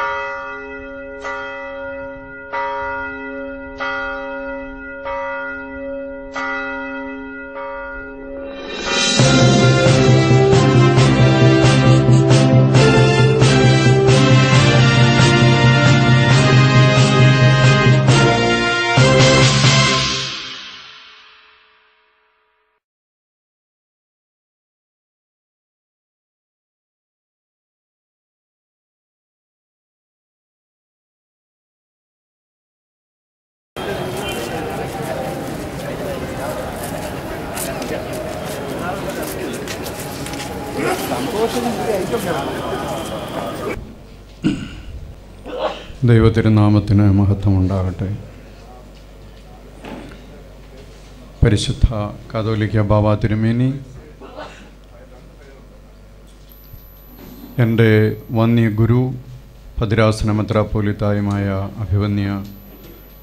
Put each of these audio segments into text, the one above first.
you ദൈവത്തിരുനാമത്തിന് മഹത്വമുണ്ടാകട്ടെ പരിശുദ്ധ കാതോലിക്ക ബാബ തിരുമേനി എൻ്റെ വന്യ ഗുരു ഭദ്രാസന മെത്രാപ്പോലിത്തായുമായ അഭിവന്യ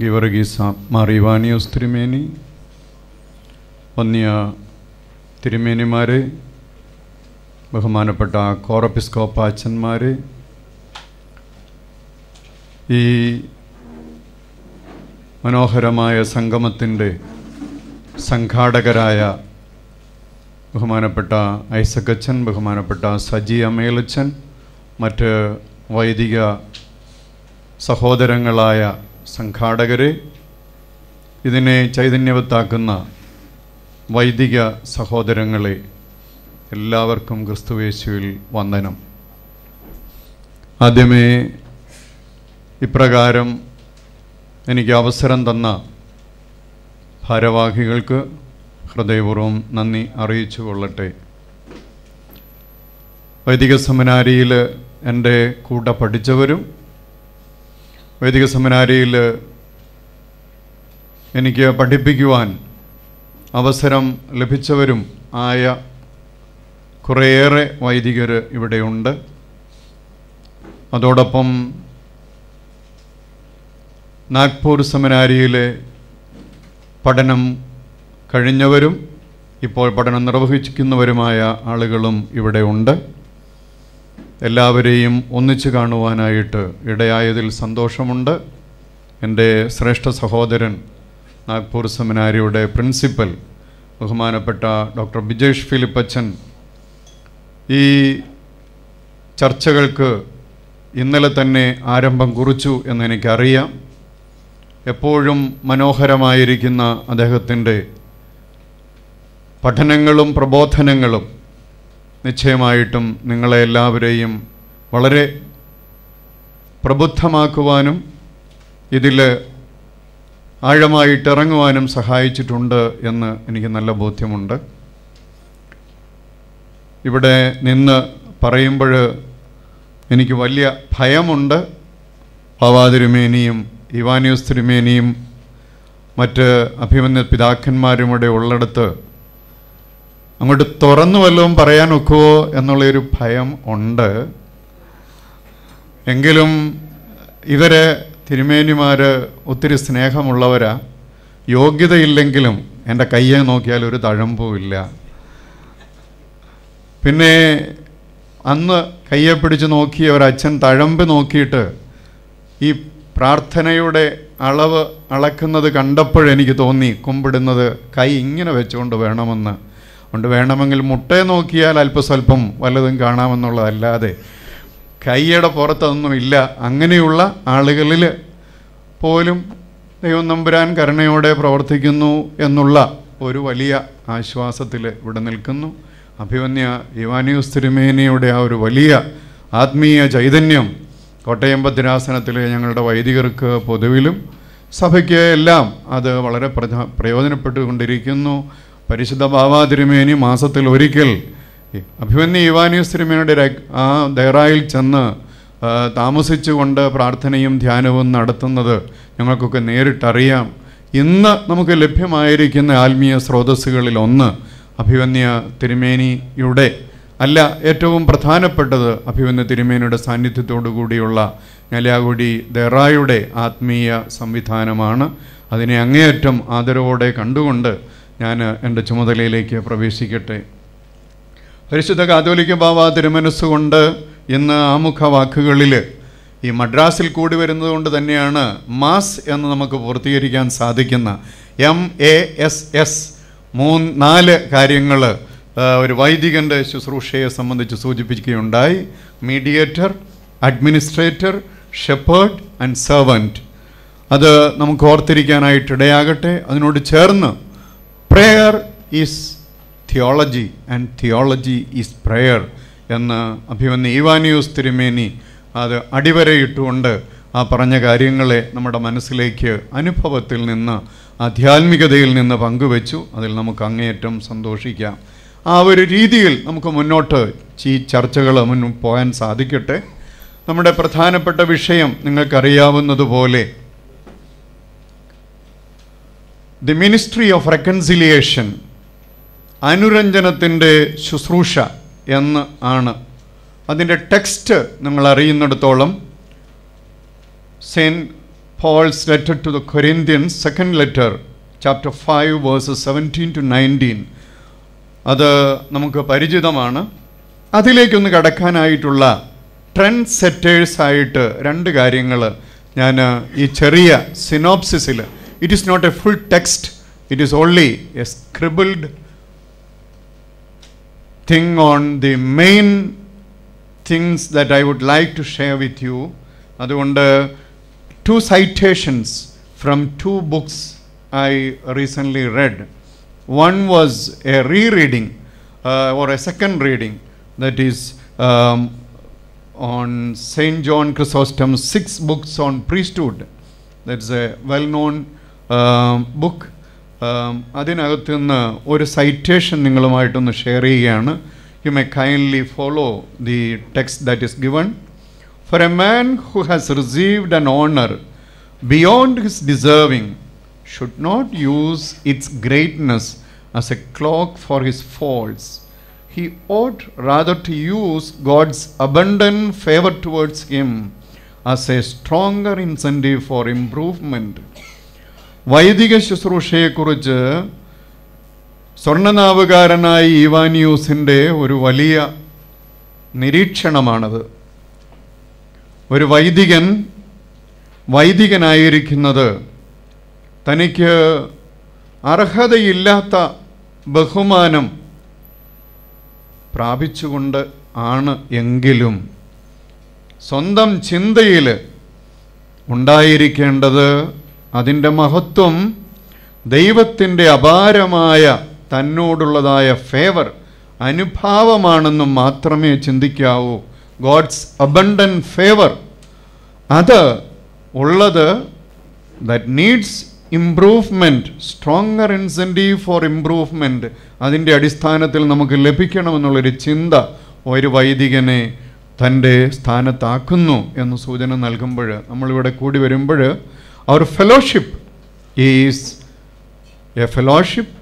ഗിവർഗീസ മാറിവാനിയോസ് തിരുമേനി വന്യ തിരുമേനിമാരെ ബഹുമാനപ്പെട്ട കോറപ്പിസ്കോപ്പ അച്ഛന്മാരെ ഈ മനോഹരമായ സംഗമത്തിൻ്റെ സംഘാടകരായ ബഹുമാനപ്പെട്ട ഐസക്കച്ചൻ ബഹുമാനപ്പെട്ട സജി അമേലച്ചൻ മറ്റ് വൈദിക സഹോദരങ്ങളായ സംഘാടകരെ ഇതിനെ ചൈതന്യവത്താക്കുന്ന വൈദിക സഹോദരങ്ങളെ എല്ലാവർക്കും ക്രിസ്തുവേശുവിൽ വന്ദനം ആദ്യമേ ഇപ്രകാരം എനിക്ക് അവസരം തന്ന ഭാരവാഹികൾക്ക് ഹൃദയപൂർവ്വം നന്ദി അറിയിച്ചു കൊള്ളട്ടെ വൈദിക സെമിനാരിയിൽ എൻ്റെ കൂടെ പഠിച്ചവരും വൈദിക സെമിനാരിയിൽ എനിക്ക് പഠിപ്പിക്കുവാൻ അവസരം ലഭിച്ചവരും ആയ കുറേയേറെ വൈദികർ ഇവിടെയുണ്ട് അതോടൊപ്പം നാഗ്പൂർ സെമിനാരിയിലെ പഠനം കഴിഞ്ഞവരും ഇപ്പോൾ പഠനം നിർവഹിക്കുന്നവരുമായ ആളുകളും ഇവിടെ ഉണ്ട് എല്ലാവരെയും ഒന്നിച്ചു കാണുവാനായിട്ട് ഇടയായതിൽ സന്തോഷമുണ്ട് എൻ്റെ ശ്രേഷ്ഠ സഹോദരൻ നാഗ്പൂർ സെമിനാരിയുടെ പ്രിൻസിപ്പൽ ബഹുമാനപ്പെട്ട ഡോക്ടർ ബിജേഷ് ഫിലിപ്പച്ചൻ ഈ ചർച്ചകൾക്ക് ഇന്നലെ തന്നെ ആരംഭം കുറിച്ചു എന്നെനിക്കറിയാം എപ്പോഴും മനോഹരമായിരിക്കുന്ന അദ്ദേഹത്തിൻ്റെ പഠനങ്ങളും പ്രബോധനങ്ങളും നിശ്ചയമായിട്ടും നിങ്ങളെ എല്ലാവരെയും വളരെ പ്രബുദ്ധമാക്കുവാനും ഇതിൽ ആഴമായിട്ട് ഇറങ്ങുവാനും സഹായിച്ചിട്ടുണ്ട് എന്ന് എനിക്ക് നല്ല ബോധ്യമുണ്ട് ഇവിടെ നിന്ന് പറയുമ്പോൾ എനിക്ക് വലിയ ഭയമുണ്ട് ഭാവാതിരുമേനിയും ഇവാനിയോസ് തിരുമേനിയും മറ്റ് അഭിമന്യ പിതാക്കന്മാരുമൂടെ ഉള്ളിടത്ത് അങ്ങോട്ട് തുറന്നു വല്ലതും പറയാൻ ഒക്കുവോ എന്നുള്ളൊരു ഭയം ഉണ്ട് എങ്കിലും ഇവരെ തിരുമേനിമാർ ഒത്തിരി സ്നേഹമുള്ളവരാ യോഗ്യതയില്ലെങ്കിലും എൻ്റെ കയ്യെ നോക്കിയാൽ ഒരു തഴമ്പുമില്ല പിന്നെ അന്ന് കയ്യെ പിടിച്ച് നോക്കിയ ഒരച്ഛൻ തഴമ്പ് നോക്കിയിട്ട് ഈ പ്രാർത്ഥനയുടെ അളവ് അളക്കുന്നത് കണ്ടപ്പോഴെനിക്ക് തോന്നി കുമ്പിടുന്നത് കൈ ഇങ്ങനെ വെച്ചുകൊണ്ട് വേണമെന്ന് കൊണ്ട് വേണമെങ്കിൽ മുട്ടയെ നോക്കിയാൽ അല്പസ്വല്പം വല്ലതും കാണാമെന്നുള്ളതല്ലാതെ കൈയുടെ പുറത്തൊന്നുമില്ല അങ്ങനെയുള്ള ആളുകളിൽ പോലും ദൈവം നമ്പുരാൻ കരുണയോടെ പ്രവർത്തിക്കുന്നു എന്നുള്ള ഒരു വലിയ ആശ്വാസത്തിൽ ഇവിടെ നിൽക്കുന്നു അഭിമന്യ യുവാനിയുസ് തിരുമേനിയുടെ ആ ഒരു വലിയ ആത്മീയ ചൈതന്യം കോട്ടയം ഭദ്രാസനത്തിലെ ഞങ്ങളുടെ വൈദികർക്ക് പൊതുവിലും സഭയ്ക്ക് എല്ലാം അത് വളരെ പ്രയോജനപ്പെട്ടുകൊണ്ടിരിക്കുന്നു പരിശുദ്ധ ബാബാ തിരുമേനി മാസത്തിൽ ഒരിക്കൽ അഭിമന്യു യുവാനീസ് തിരുമേനിയുടെ ആ ദയറായിൽ ചെന്ന് താമസിച്ചുകൊണ്ട് പ്രാർത്ഥനയും ധ്യാനവും നടത്തുന്നത് ഞങ്ങൾക്കൊക്കെ നേരിട്ടറിയാം ഇന്ന് നമുക്ക് ലഭ്യമായിരിക്കുന്ന ആത്മീയ സ്രോതസ്സുകളിൽ ഒന്ന് അഭിമന്യ തിരുമേനിയുടെ അല്ല ഏറ്റവും പ്രധാനപ്പെട്ടത് അഭിമന്യ തിരുമേനിയുടെ സാന്നിധ്യത്തോടു കൂടിയുള്ള ഞലാകുടി ദെറായുടെ ആത്മീയ സംവിധാനമാണ് അതിനെ അങ്ങേയറ്റം ആദരവോടെ കണ്ടുകൊണ്ട് ഞാൻ എൻ്റെ ചുമതലയിലേക്ക് പ്രവേശിക്കട്ടെ പരിശുദ്ധ കാതോലിക്ക ബാബ തിരുമനസ്സുകൊണ്ട് ഇന്ന് ആമുഖ വാക്കുകളിൽ ഈ മദ്രാസിൽ കൂടി വരുന്നതുകൊണ്ട് തന്നെയാണ് മാസ് എന്ന് നമുക്ക് പൂർത്തീകരിക്കാൻ സാധിക്കുന്ന എം എ എസ് എസ് മൂന്ന് നാല് കാര്യങ്ങൾ ഒരു വൈദികൻ്റെ ശുശ്രൂഷയെ സംബന്ധിച്ച് സൂചിപ്പിക്കുകയുണ്ടായി mediator administrator shepherd and servant അത് നമുക്ക് ഓർത്തിരിക്കാനായിട്ടിടയാകട്ടെ അതിനോട് ചേർന്ന് prayer is theology and theology is prayer എന്ന് അഭിമന്യ ഈവാനിയൂസ് തിരുമേനി അത് അടിവരയിട്ടുകൊണ്ട് ആ പറഞ്ഞ കാര്യങ്ങളെ നമ്മുടെ മനസ്സിലേക്ക് അനുഭവത്തിൽ നിന്ന് ആധ്യാത്മികതയിൽ നിന്ന് പങ്കുവച്ചു അതിൽ നമുക്ക് അങ്ങേയറ്റം സന്തോഷിക്കാം ആ ഒരു രീതിയിൽ നമുക്ക് മുന്നോട്ട് ഈ ചർച്ചകൾ മുന്നോട്ട് പോകാൻ സാധിക്കട്ടെ നമ്മുടെ പ്രധാനപ്പെട്ട വിഷയം നിങ്ങൾക്കറിയാവുന്നതുപോലെ ദി മിനിസ്ട്രി ഓഫ് റെക്കൺസിലിയേഷൻ അനുരഞ്ജനത്തിൻ്റെ ശുശ്രൂഷ എന്ന് ആണ് അതിൻ്റെ ടെക്സ്റ്റ് നിങ്ങൾ അറിയുന്നിടത്തോളം Saint Paul's letter to the Corinthian second letter chapter five verses seventeen to nineteen അത് നമുക്ക് പരിചിതമാണ് അതിലേക്കൊന്ന് കടക്കാനായിട്ടുള്ള ട്രെൻഡ് സെറ്റേഴ്സായിട്ട് രണ്ട് കാര്യങ്ങൾ ഞാൻ ഈ ചെറിയ സിനോപ്സിസിൽ it is not a full text it is only a scribbled thing on the main things that I would like to share with you അതുകൊണ്ട് two citations from two books I recently read One was a rereading uh, or a second reading that is um, on St. John Chrysostom's six books on priesthood. That's a well-known um, book. Um, അതിനകത്ത് or ഒരു citation നിങ്ങളുമായിട്ടൊന്ന് share ചെയ്യുകയാണ് you may kindly follow the text that is given for a man who has received an honour beyond his deserving should not use its greatness as a cloak for his faults. He ought rather to use God's abundant favor towards him as a stronger incentive for improvement. Sornanavagaranai വൈദിക ശുശ്രൂഷയെക്കുറിച്ച് സ്വർണ്ണനാവുകാരനായ Valiya ഒരു വലിയ നിരീക്ഷണമാണത് ഒരു വൈദികൻ വൈദികനായിരിക്കുന്നത് തനിക്ക് അർഹതയില്ലാത്ത ബഹുമാനം പ്രാപിച്ചുകൊണ്ട് ആണ് എങ്കിലും സ്വന്തം ചിന്തയിൽ ഉണ്ടായിരിക്കേണ്ടത് അതിൻ്റെ മഹത്വം ദൈവത്തിൻ്റെ അപാരമായ തന്നോടുള്ളതായ ഫേവർ അനുഭാവമാണെന്നും മാത്രമേ ചിന്തിക്കാവൂ ഗോഡ്സ് അബണ്ടൻ ഫേവർ അത് ഉള്ളത് that needs improvement stronger incentive for improvement അതിൻ്റെ അടിസ്ഥാനത്തിൽ നമുക്ക് ലഭിക്കണമെന്നുള്ളൊരു ചിന്ത ഒരു വൈദികനെ തൻ്റെ സ്ഥാനത്താക്കുന്നു എന്ന് സൂചന നൽകുമ്പോൾ നമ്മളിവിടെ കൂടി വരുമ്പോൾ അവർ fellowship is a fellowship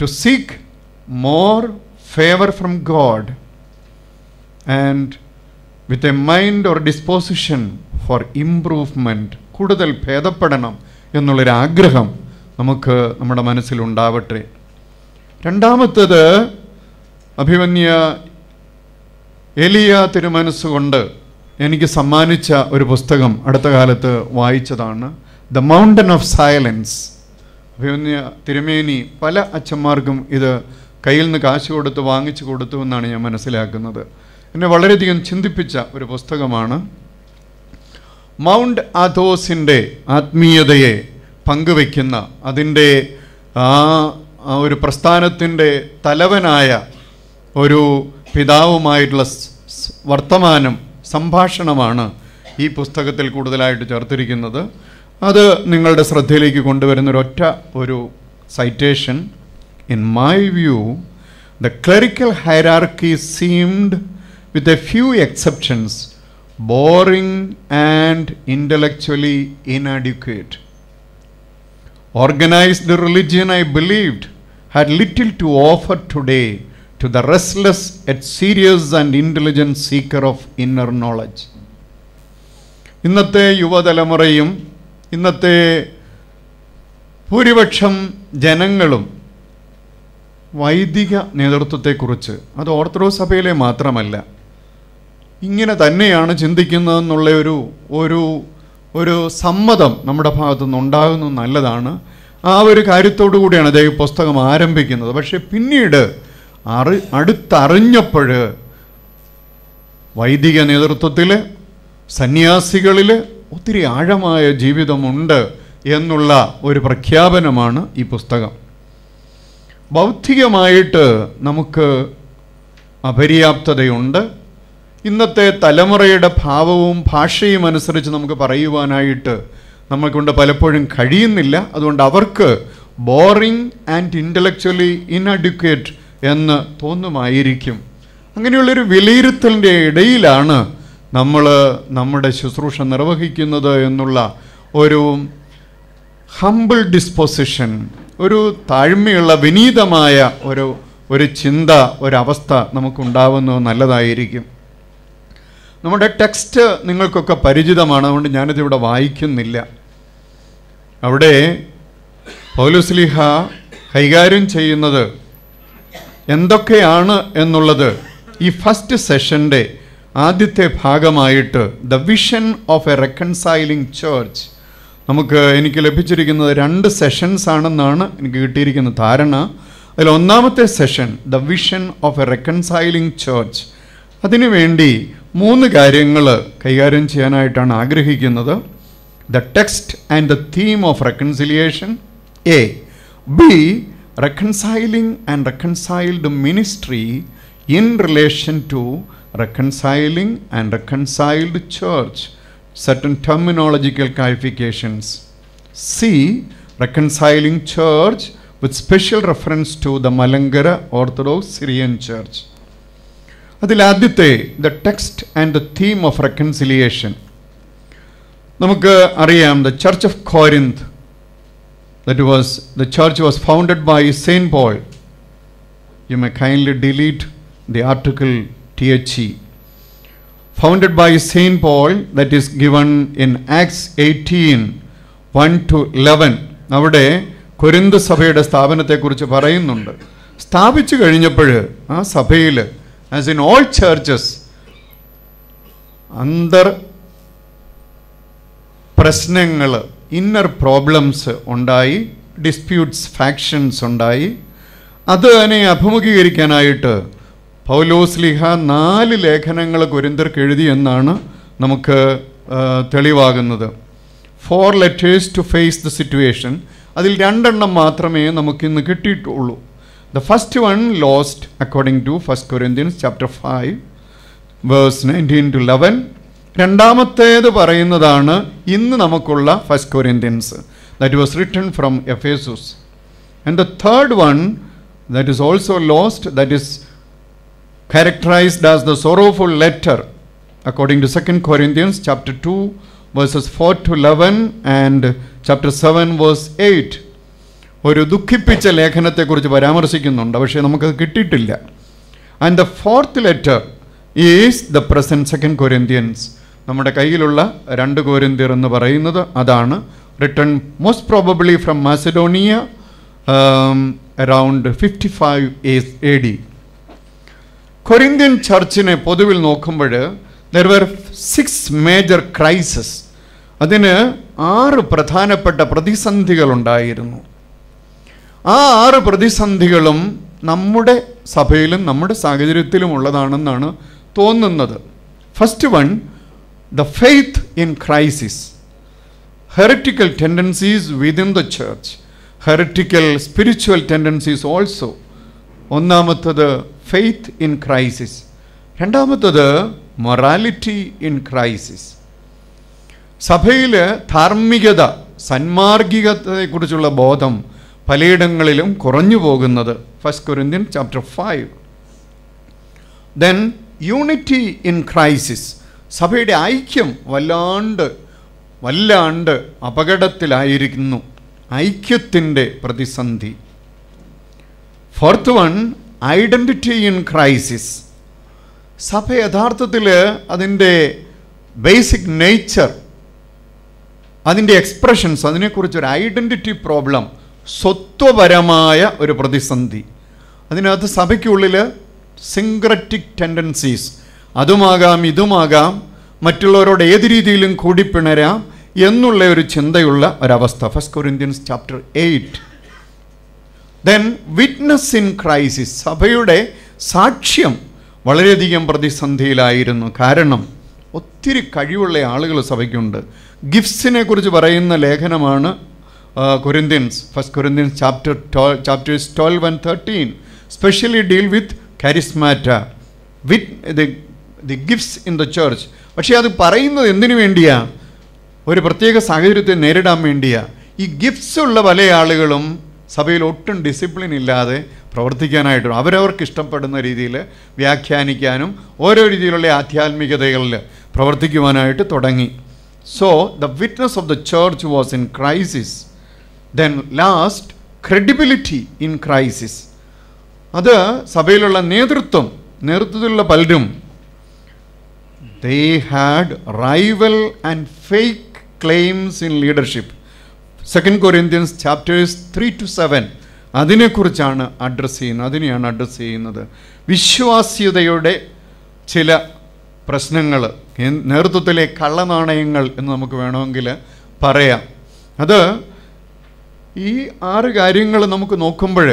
to seek more favour from God and with a mind or disposition for improvement കൂടുതൽ ഭേദപ്പെടണം എന്നുള്ളൊരാഗ്രഹം നമുക്ക് നമ്മുടെ മനസ്സിലുണ്ടാവട്ടെ രണ്ടാമത്തത് അഭിമന്യ എലിയ തിരുമനസ്സുകൊണ്ട് എനിക്ക് സമ്മാനിച്ച ഒരു പുസ്തകം അടുത്ത കാലത്ത് വായിച്ചതാണ് ദ മൗണ്ടൻ ഓഫ് സയലൻസ് അഭിമന്യ തിരുമേനി പല അച്ഛന്മാർക്കും ഇത് കയ്യിൽ നിന്ന് കാശ് കൊടുത്ത് വാങ്ങിച്ചു കൊടുത്തു എന്നാണ് ഞാൻ മനസ്സിലാക്കുന്നത് എന്നെ വളരെയധികം ചിന്തിപ്പിച്ച ഒരു പുസ്തകമാണ് മൗണ്ട് ആഥോസിൻ്റെ ആത്മീയതയെ പങ്കുവയ്ക്കുന്ന അതിൻ്റെ ആ ഒരു പ്രസ്ഥാനത്തിൻ്റെ തലവനായ ഒരു പിതാവുമായിട്ടുള്ള വർത്തമാനം സംഭാഷണമാണ് ഈ പുസ്തകത്തിൽ കൂടുതലായിട്ട് ചേർത്തിരിക്കുന്നത് അത് നിങ്ങളുടെ ശ്രദ്ധയിലേക്ക് കൊണ്ടുവരുന്ന ഒരൊറ്റ ഒരു citation in my view the clerical hierarchy seemed with a few exceptions boring and intellectually inadequate. Organized religion, I believed, had little to offer today to the restless yet serious and intelligent seeker of inner knowledge. ഇന്നത്തെ യുവതലമുറയും ഇന്നത്തെ ഭൂരിപക്ഷം ജനങ്ങളും വൈദിക നേതൃത്വത്തെക്കുറിച്ച് അത് orthodox സഭയിലെ മാത്രമല്ല ഇങ്ങനെ തന്നെയാണ് ചിന്തിക്കുന്നതെന്നുള്ള ഒരു ഒരു ഒരു സമ്മതം നമ്മുടെ ഭാഗത്തുനിന്ന് ഉണ്ടാകുന്നത് നല്ലതാണ് ആ ഒരു കാര്യത്തോടു കൂടിയാണ് അദ്ദേഹം പുസ്തകം ആരംഭിക്കുന്നത് പക്ഷേ പിന്നീട് അറി അടുത്തറിഞ്ഞപ്പോൾ വൈദിക നേതൃത്വത്തിൽ സന്യാസികളിൽ ഒത്തിരി ആഴമായ ജീവിതമുണ്ട് എന്നുള്ള ഒരു പ്രഖ്യാപനമാണ് ഈ പുസ്തകം ബൗദ്ധികമായിട്ട് നമുക്ക് അപര്യാപ്തതയുണ്ട് ഇന്നത്തെ തലമുറയുടെ ഭാവവും ഭാഷയും അനുസരിച്ച് നമുക്ക് പറയുവാനായിട്ട് നമ്മൾക്കൊണ്ട് പലപ്പോഴും കഴിയുന്നില്ല അതുകൊണ്ട് അവർക്ക് ബോറിംഗ് ആൻഡ് ഇൻ്റലക്ച്വലി ഇൻഅഡ്യൂക്കേറ്റ് എന്ന് തോന്നുമായിരിക്കും അങ്ങനെയുള്ളൊരു വിലയിരുത്തലിൻ്റെ ഇടയിലാണ് നമ്മൾ നമ്മുടെ ശുശ്രൂഷ നിർവഹിക്കുന്നത് എന്നുള്ള ഒരു ഹംബിൾ ഡിസ്പോസിഷൻ ഒരു താഴ്മയുള്ള വിനീതമായ ഒരു ഒരു ചിന്ത ഒരവസ്ഥ നമുക്കുണ്ടാവുന്നത് നല്ലതായിരിക്കും നമ്മുടെ ടെക്സ്റ്റ് നിങ്ങൾക്കൊക്കെ പരിചിതമാണ് അതുകൊണ്ട് ഇവിടെ വായിക്കുന്നില്ല അവിടെ പൗലുസ്ലിഹ കൈകാര്യം ചെയ്യുന്നത് എന്തൊക്കെയാണ് എന്നുള്ളത് ഈ ഫസ്റ്റ് സെഷൻ്റെ ആദ്യത്തെ ഭാഗമായിട്ട് the vision of a reconciling church നമുക്ക് എനിക്ക് ലഭിച്ചിരിക്കുന്നത് രണ്ട് സെഷൻസ് ആണെന്നാണ് എനിക്ക് കിട്ടിയിരിക്കുന്ന ധാരണ അതിൽ ഒന്നാമത്തെ session the vision of a reconciling church അതിനുവേണ്ടി മൂന്ന് കാര്യങ്ങൾ കൈകാര്യം ചെയ്യാനായിട്ടാണ് ആഗ്രഹിക്കുന്നത് the text and the theme of reconciliation A B reconciling and reconciled ministry in relation to reconciling and reconciled church certain terminological qualifications C reconciling church with special reference to the Malankara Orthodox Syrian church അതിൽ ആദ്യത്തെ the text and the theme of reconciliation നമുക്ക് അറിയാം the church of Corinth that was the church was founded by Saint Paul you may kindly delete the article T H E founded by St. Paul that is given in Acts 18 1 to 11 അവിടെ Corinth സഭയുടെ സ്ഥാപനത്തെക്കുറിച്ച് പറയുന്നുണ്ട് സ്ഥാപിച്ചു കഴിഞ്ഞപ്പോൾ ആ സഭയിൽ as in all churches അന്തർ പ്രശ്നങ്ങൾ inner problems ഉണ്ടായി ഡിസ്പ്യൂട്ട്സ് ഫാക്ഷൻസ് ഉണ്ടായി അത് തന്നെ അഭിമുഖീകരിക്കാനായിട്ട് പൗലോസ്ലിഹ നാല് ലേഖനങ്ങൾ കുരിന്തർക്ക് എഴുതിയെന്നാണ് നമുക്ക് തെളിവാകുന്നത് four letters to face the situation അതിൽ രണ്ടെണ്ണം മാത്രമേ നമുക്കിന്ന് കിട്ടിയിട്ടുള്ളൂ The first one lost according to 1 Corinthians chapter 5 verse 19 to 11. രണ്ടാമത്തേത് പറയുന്നതാണ് ഇന്ന് നമുക്കുള്ള first Corinthians that was written from Ephesus and the third one that is also lost that is characterized as the sorrowful letter according to 2 Corinthians chapter 2 verses 4 to 11 and chapter 7 verse 8 ഒരു ദുഃഖിപ്പിച്ച ലേഖനത്തെക്കുറിച്ച് പരാമർശിക്കുന്നുണ്ട് പക്ഷേ നമുക്കത് കിട്ടിയിട്ടില്ല and the fourth letter is the present second Corinthians നമ്മുടെ കയ്യിലുള്ള രണ്ട് കോരിന്ത്യർ എന്ന് പറയുന്നത് അതാണ് written most probably from Macedonia around fifty five A D Corinthian ചർച്ചിനെ പൊതുവിൽ നോക്കുമ്പോൾ there were six major crises അതിന് ആറ് പ്രധാനപ്പെട്ട പ്രതിസന്ധികളുണ്ടായിരുന്നു ആ ആറ് പ്രതിസന്ധികളും നമ്മുടെ സഭയിലും നമ്മുടെ സാഹചര്യത്തിലും ഉള്ളതാണെന്നാണ് തോന്നുന്നത് first one the faith in crisis heretical tendencies within the church heretical spiritual tendencies also ഒന്നാമത്തത് ഫെയ്ത്ത് ഇൻ ക്രൈസിസ് രണ്ടാമത്തത് മൊറാലിറ്റി ഇൻ ക്രൈസിസ് സഭയിൽ ധാർമ്മികത സന്മാർഗികതയെക്കുറിച്ചുള്ള ബോധം പലയിടങ്ങളിലും കുറഞ്ഞു പോകുന്നത് first Corinthian chapter five then unity in crisis സഭയുടെ ഐക്യം വല്ലാണ്ട് വല്ലാണ്ട് അപകടത്തിലായിരിക്കുന്നു ഐക്യത്തിൻ്റെ പ്രതിസന്ധി fourth one identity in crisis സഭ യഥാർത്ഥത്തിൽ അതിൻ്റെ ബേസിക് നേച്ചർ അതിൻ്റെ എക്സ്പ്രഷൻസ് അതിനെക്കുറിച്ചൊരു ഐഡൻറ്റിറ്റി പ്രോബ്ലം സ്വത്വപരമായ ഒരു പ്രതിസന്ധി അതിനകത്ത് സഭയ്ക്കുള്ളിൽ സിംഗ്രറ്റിക് ടെൻഡൻസീസ് അതുമാകാം ഇതുമാകാം മറ്റുള്ളവരോട് ഏത് രീതിയിലും കൂടിപ്പിണരാം എന്നുള്ള ഒരു ചിന്തയുള്ള ഒരവസ്ഥ first Corinthians chapter eight then witness in crisis സഭയുടെ സാക്ഷ്യം വളരെയധികം പ്രതിസന്ധിയിലായിരുന്നു കാരണം ഒത്തിരി കഴിവുള്ള ആളുകൾ സഭയ്ക്കുണ്ട് ഗിഫ്റ്റ്സിനെ കുറിച്ച് പറയുന്ന ലേഖനമാണ് Corinthians first Corinthians chapter chapters twelve and thirteen specially deal with charismata with the the gifts in the church പക്ഷേ അത് പറയുന്നത് എന്തിനു വേണ്ടിയാ ഒരു പ്രത്യേക സാഹചര്യത്തെ നേരിടാൻ വേണ്ടിയാ ഈ ഗിഫ്റ്റ്സ് ഉള്ള പല ആളുകളും സഭയിൽ ഒട്ടും ഡിസിപ്ലിൻ ഇല്ലാതെ പ്രവർത്തിക്കാനായിട്ടും അവരവർക്ക് ഇഷ്ടപ്പെടുന്ന രീതിയിൽ വ്യാഖ്യാനിക്കാനും ഓരോ രീതിയിലുള്ള ആധ്യാത്മികതകളിൽ പ്രവർത്തിക്കുവാനായിട്ട് തുടങ്ങി so the witness of the church was in crisis then last credibility in crisis അത് സഭയിലുള്ള നേതൃത്വം നേതൃത്വത്തിലുള്ള പലരും they had rival and fake claims in leadership second Corinthians chapters three to seven അതിനെക്കുറിച്ചാണ് അഡ്രസ്സ് ചെയ്യുന്നത് അതിനെയാണ് അഡ്രസ്സ് ചെയ്യുന്നത് വിശ്വാസ്യതയുടെ ചില പ്രശ്നങ്ങൾ നേതൃത്വത്തിലെ കള്ളനാണയങ്ങൾ എന്ന് നമുക്ക് വേണമെങ്കിൽ പറയാം അത് ഈ ആറ് കാര്യങ്ങൾ നമുക്ക് നോക്കുമ്പോൾ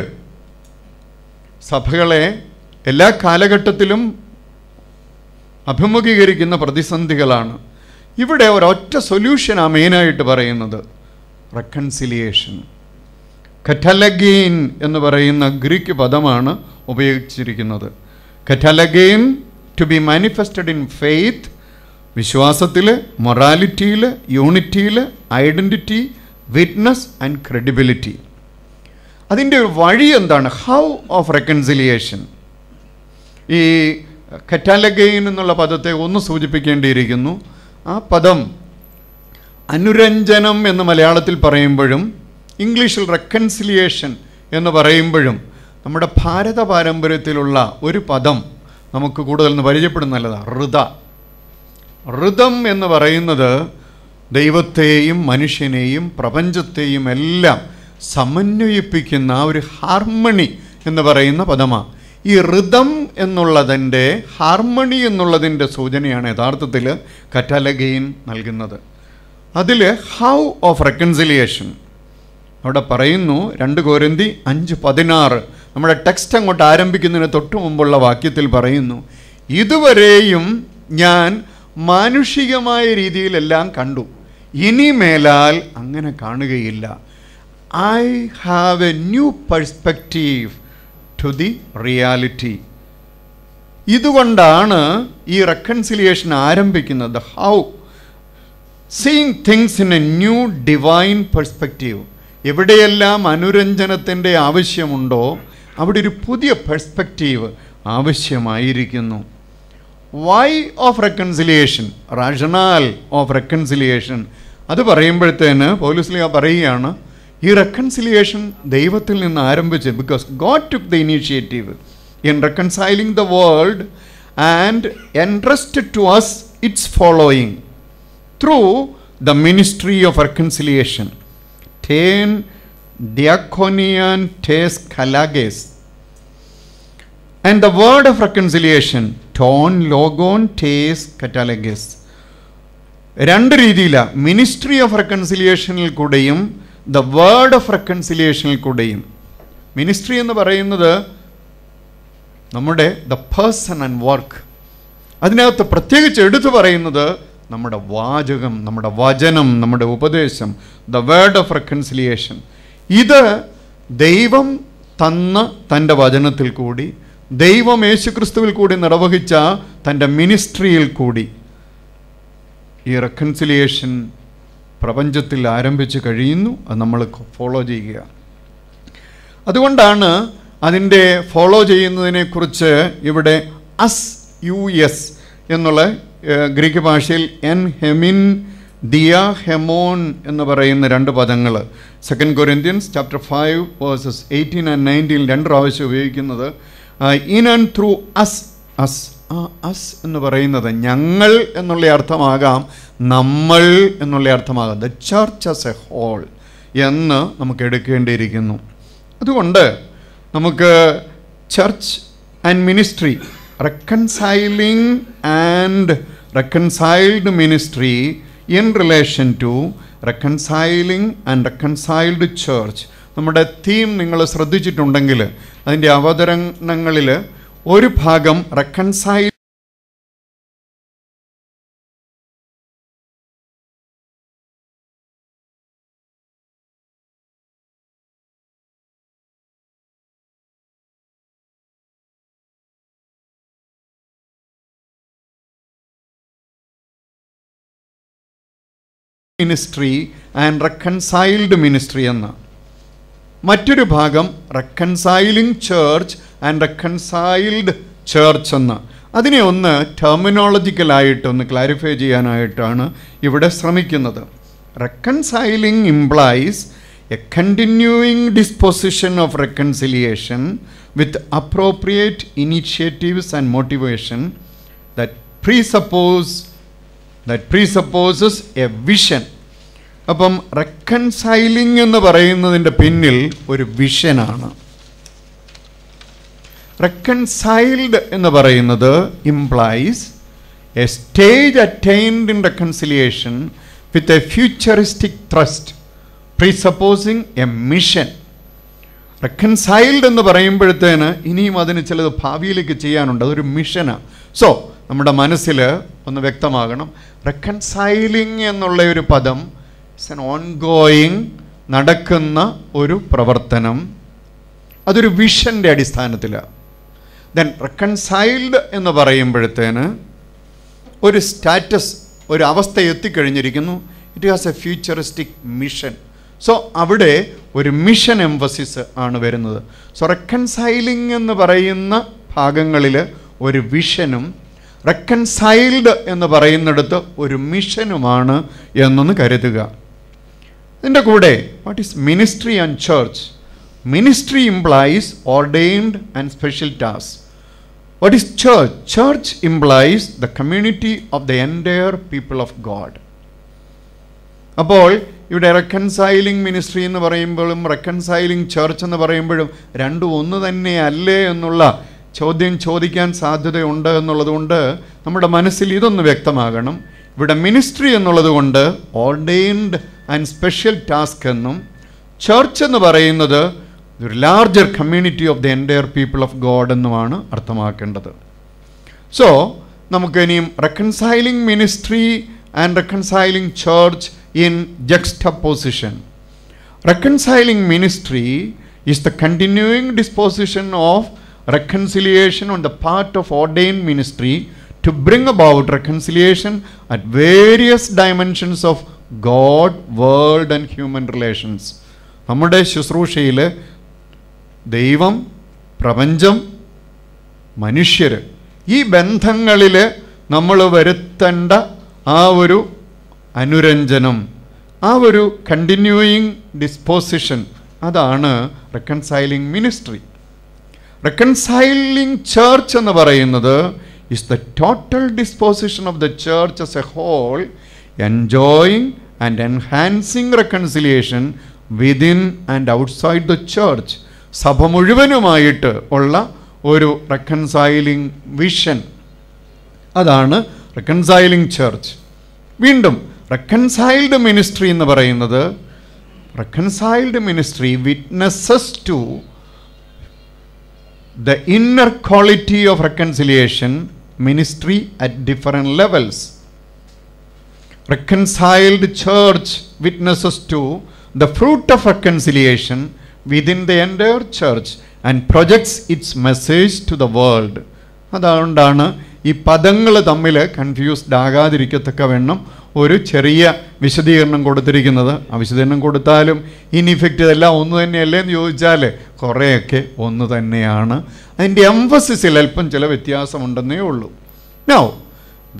സഭകളെ എല്ലാ കാലഘട്ടത്തിലും അഭിമുഖീകരിക്കുന്ന പ്രതിസന്ധികളാണ് ഇവിടെ ഒരൊറ്റ സൊല്യൂഷനാണ് മെയിനായിട്ട് പറയുന്നത് റെക്കൺസിലിയേഷൻ കറ്റലഗീൻ എന്ന് പറയുന്ന ഗ്രീക്ക് പദമാണ് ഉപയോഗിച്ചിരിക്കുന്നത് കറ്റലഗീൻ to be manifested in faith വിശ്വാസത്തിൽ മൊറാലിറ്റിയിൽ യൂണിറ്റിയിൽ ഐഡൻറ്റിറ്റി വിറ്റ്നസ് ആൻഡ് ക്രെഡിബിലിറ്റി അതിൻ്റെ ഒരു വഴി എന്താണ് ഹൗ ഓഫ് റെക്കൺസിലിയേഷൻ ഈ കറ്റാലഗൈൻ എന്നുള്ള പദത്തെ ഒന്ന് സൂചിപ്പിക്കേണ്ടിയിരിക്കുന്നു ആ പദം അനുരഞ്ജനം എന്ന് മലയാളത്തിൽ പറയുമ്പോഴും ഇംഗ്ലീഷിൽ റെക്കൺസിലിയേഷൻ എന്ന് പറയുമ്പോഴും നമ്മുടെ ഭാരത പാരമ്പര്യത്തിലുള്ള ഒരു പദം നമുക്ക് കൂടുതൽ പരിചയപ്പെടുന്നതാണ് ഋത ഋതം എന്ന് പറയുന്നത് ദൈവത്തെയും മനുഷ്യനെയും പ്രപഞ്ചത്തെയും എല്ലാം സമന്വയിപ്പിക്കുന്ന ആ ഒരു ഹാർമണി എന്ന് പറയുന്ന പദമാണ് ഈ ഋതം എന്നുള്ളതിൻ്റെ ഹാർമണി എന്നുള്ളതിൻ്റെ സൂചനയാണ് യഥാർത്ഥത്തിൽ കറ്റാലഗെയിൻ നൽകുന്നത് അതിൽ ഹൗ ഓഫ് റെക്കൺസിലിയേഷൻ അവിടെ പറയുന്നു രണ്ട് കോരന്തി അഞ്ച് പതിനാറ് നമ്മുടെ ടെക്സ്റ്റ് അങ്ങോട്ട് ആരംഭിക്കുന്നതിന് തൊട്ട് മുമ്പുള്ള വാക്യത്തിൽ പറയുന്നു ഇതുവരെയും ഞാൻ മാനുഷികമായ രീതിയിലെല്ലാം കണ്ടു ഇനി മേലാൽ അങ്ങനെ കാണുകയില്ല I have a new perspective to the reality ഇതുകൊണ്ടാണ് ഈ റെക്കൺസിലിയേഷൻ ആരംഭിക്കുന്നത് how seeing things in a new divine perspective എവിടെയെല്ലാം അനുരഞ്ജനത്തിൻ്റെ ആവശ്യമുണ്ടോ അവിടെ ഒരു പുതിയ പെർസ്പെക്റ്റീവ് ആവശ്യമായിരിക്കുന്നു why of reconciliation rationale of reconciliation അത് പറയുമ്പോഴത്തേന് പൗലുസ്ലിയ പറയുകയാണ് ഈ റെക്കൺസിലിയേഷൻ ദൈവത്തിൽ നിന്ന് ആരംഭിച്ച് because God took the initiative in reconciling the world and entrusted to us its following through the ministry of reconciliation ടേൻ ദിയാക്കോനിയാൻ ടേസ് കലാഗേസ് and the word of reconciliation ടോൺ ലോഗോൺ ടേസ് കറ്റാലഗേസ് രണ്ട് രീതിയിലാണ് മിനിസ്ട്രി ഓഫ് റെക്കൺസിലിയേഷനിൽ കൂടെയും ദ വേർഡ് ഓഫ് റെക്കൺസിലിയേഷനിൽ കൂടെയും മിനിസ്ട്രി എന്ന് പറയുന്നത് നമ്മുടെ ദ പേഴ്സൺ ആൻഡ് വർക്ക് അതിനകത്ത് പ്രത്യേകിച്ച് എടുത്തു പറയുന്നത് നമ്മുടെ വാചകം നമ്മുടെ വചനം നമ്മുടെ ഉപദേശം ദ വേർഡ് ഓഫ് റെക്കൺസിലിയേഷൻ ഇത് ദൈവം തന്ന തൻ്റെ വചനത്തിൽ കൂടി ദൈവം യേശുക്രിസ്തുവിൽ കൂടി നിർവഹിച്ച തൻ്റെ മിനിസ്ട്രിയിൽ കൂടി ഈ റെക്കൺസിലിയേഷൻ പ്രപഞ്ചത്തിൽ ആരംഭിച്ച് കഴിയുന്നു അത് നമ്മൾ ഫോളോ ചെയ്യുക അതുകൊണ്ടാണ് അതിൻ്റെ ഫോളോ ചെയ്യുന്നതിനെക്കുറിച്ച് ഇവിടെ അസ് യു എസ് എന്നുള്ള ഗ്രീക്ക് ഭാഷയിൽ എൻ ഹെമിൻ ദിയ ഹെമോൻ എന്ന് പറയുന്ന രണ്ട് പദങ്ങൾ second Corinthians chapter five verses eighteen and nineteen രണ്ട് പ്രാവശ്യം ഉപയോഗിക്കുന്നത് in and through us us us എന്ന് പറയുന്നത് ഞങ്ങൾ എന്നുള്ള അർത്ഥമാകാം നമ്മൾ എന്നുള്ള അർത്ഥമാകാം the church as a whole എന്ന് നമുക്ക് എടുക്കേണ്ടിയിരിക്കുന്നു അതുകൊണ്ട് നമുക്ക് church and ministry reconciling and reconciled ministry in relation to reconciling and reconciled church നമ്മുടെ തീം നിങ്ങൾ ശ്രദ്ധിച്ചിട്ടുണ്ടെങ്കിൽ അതിൻ്റെ അവതരണങ്ങളിൽ ഒരു ഭാഗം reconcile ministry and reconciled ministry എന്ന് മറ്റൊരു ഭാഗം reconciling church and reconciled church എന്ന് അതിനെ ഒന്ന് ടെർമിനോളജിക്കലായിട്ട് ഒന്ന് ക്ലാരിഫൈ ചെയ്യാനായിട്ടാണ് ഇവിടെ ശ്രമിക്കുന്നത് reconciling implies a continuing disposition of reconciliation with appropriate initiatives and motivation that presuppose that presupposes a vision അപ്പം റെക്കൺസൈലിംഗ് എന്ന് പറയുന്നതിൻ്റെ പിന്നിൽ ഒരു വിഷനാണ് റെക്കൺസൈൽഡ് എന്ന് പറയുന്നത് implies a stage attained in reconciliation with a futuristic trust presupposing A mission reconciled എന്ന് പറയുമ്പോഴത്തേന് ഇനിയും അതിന് ചിലത് ഭാവിയിലേക്ക് ചെയ്യാനുണ്ട് അതൊരു മിഷനാണ് സോ നമ്മുടെ മനസ്സിൽ ഒന്ന് വ്യക്തമാകണം റെക്കൺസൈലിംഗ് എന്നുള്ള ഒരു പദം ഇറ്റ്സ് എൻ ഓൺ ഗോയിങ് നടക്കുന്ന ഒരു പ്രവർത്തനം അതൊരു വിഷൻ്റെ അടിസ്ഥാനത്തിലാണ് ദെൻ റെക്കൺസൈൽഡ് എന്ന് പറയുമ്പോഴത്തേന് ഒരു സ്റ്റാറ്റസ് ഒരു അവസ്ഥ എത്തിക്കഴിഞ്ഞിരിക്കുന്നു it has a futuristic mission so അവിടെ ഒരു മിഷൻ എംഫസിസ് ആണ് വരുന്നത് സോ റെക്കൺസൈലിംഗ് എന്ന് പറയുന്ന ഭാഗങ്ങളിൽ ഒരു വിഷനും റെക്കൺസൈൽഡ് എന്ന് പറയുന്നിടത്ത് ഒരു മിഷനുമാണ് എന്നൊന്ന് കരുതുക ഇതിൻ്റെ കൂടെ what is ministry and church ministry implies ordained and special task What is church? Church implies the community of the entire people of God. അപ്പോൾ ഇവിടെ റെക്കൺസൈലിംഗ് മിനിസ്ട്രി എന്ന് പറയുമ്പോഴും റെക്കൺസൈലിംഗ് ചേർച്ച് എന്ന് പറയുമ്പോഴും രണ്ടും ഒന്ന് തന്നെ അല്ലേ എന്നുള്ള ചോദ്യം ചോദിക്കാൻ സാധ്യതയുണ്ട് എന്നുള്ളതുകൊണ്ട് നമ്മുടെ മനസ്സിൽ ഇതൊന്ന് വ്യക്തമാകണം ഇവിടെ മിനിസ്ട്രി എന്നുള്ളതുകൊണ്ട് ഓൾഡേൻഡ് ആൻഡ് സ്പെഷ്യൽ ടാസ്ക് എന്നും ചേർച്ച് എന്ന് പറയുന്നത് ഇതൊരു larger community of the entire people of God എന്നുമാണ് അർത്ഥമാക്കേണ്ടത് സോ നമുക്ക് ഇനിയും reconciling ministry and reconciling church in juxtaposition reconciling ministry is the continuing disposition of reconciliation on the part of ordained ministry to bring about reconciliation at various dimensions of God, world and human relations. നമ്മുടെ ശുശ്രൂഷയിൽ ദൈവം പ്രപഞ്ചം മനുഷ്യർ ഈ ബന്ധങ്ങളിൽ നമ്മൾ വരുത്തേണ്ട ആ ഒരു അനുരഞ്ജനം ആ ഒരു കണ്ടിന്യൂയിങ് ഡിസ്പോസിഷൻ അതാണ് റെക്കൺസൈലിംഗ് മിനിസ്ട്രി റെക്കൺസൈലിംഗ് ചേർച്ച് എന്ന് പറയുന്നത് is the total disposition of the church as a whole enjoying and enhancing reconciliation within and outside the church സഭ മുഴുവനുമായിട്ട് ഉള്ള ഒരു റെക്കൺസൈലിംഗ് വിഷൻ അതാണ് റെക്കൺസൈലിംഗ് ചർച്ച് വീണ്ടും റെക്കൺസൈൽഡ് മിനിസ്ട്രി എന്ന് പറയുന്നത് reconciled ministry witnesses to the inner quality of reconciliation ministry at different levels reconciled church witnesses to the fruit of reconciliation within the entire church and projects its message to the world അതുകൊണ്ടാണ് ഈ പദങ്ങൾ തമ്മിൽ confused ആകാതിരിക്കത്തക്ക വേണം ഒരു ചെറിയ വിശദീകരണം കൊടുത്തിരിക്കുന്നത് ആ വിശദീകരണം കൊടുത്താലും ഇനിഫെക്റ്റ് ഇതെല്ലാം ഒന്ന് തന്നെയല്ലേ എന്ന് ചോദിച്ചാൽ കുറേയൊക്കെ ഒന്ന് തന്നെയാണ് അതിൻ്റെ എംഫസിസിൽ അല്പം ചില വ്യത്യാസമുണ്ടെന്നേ ഉള്ളൂ no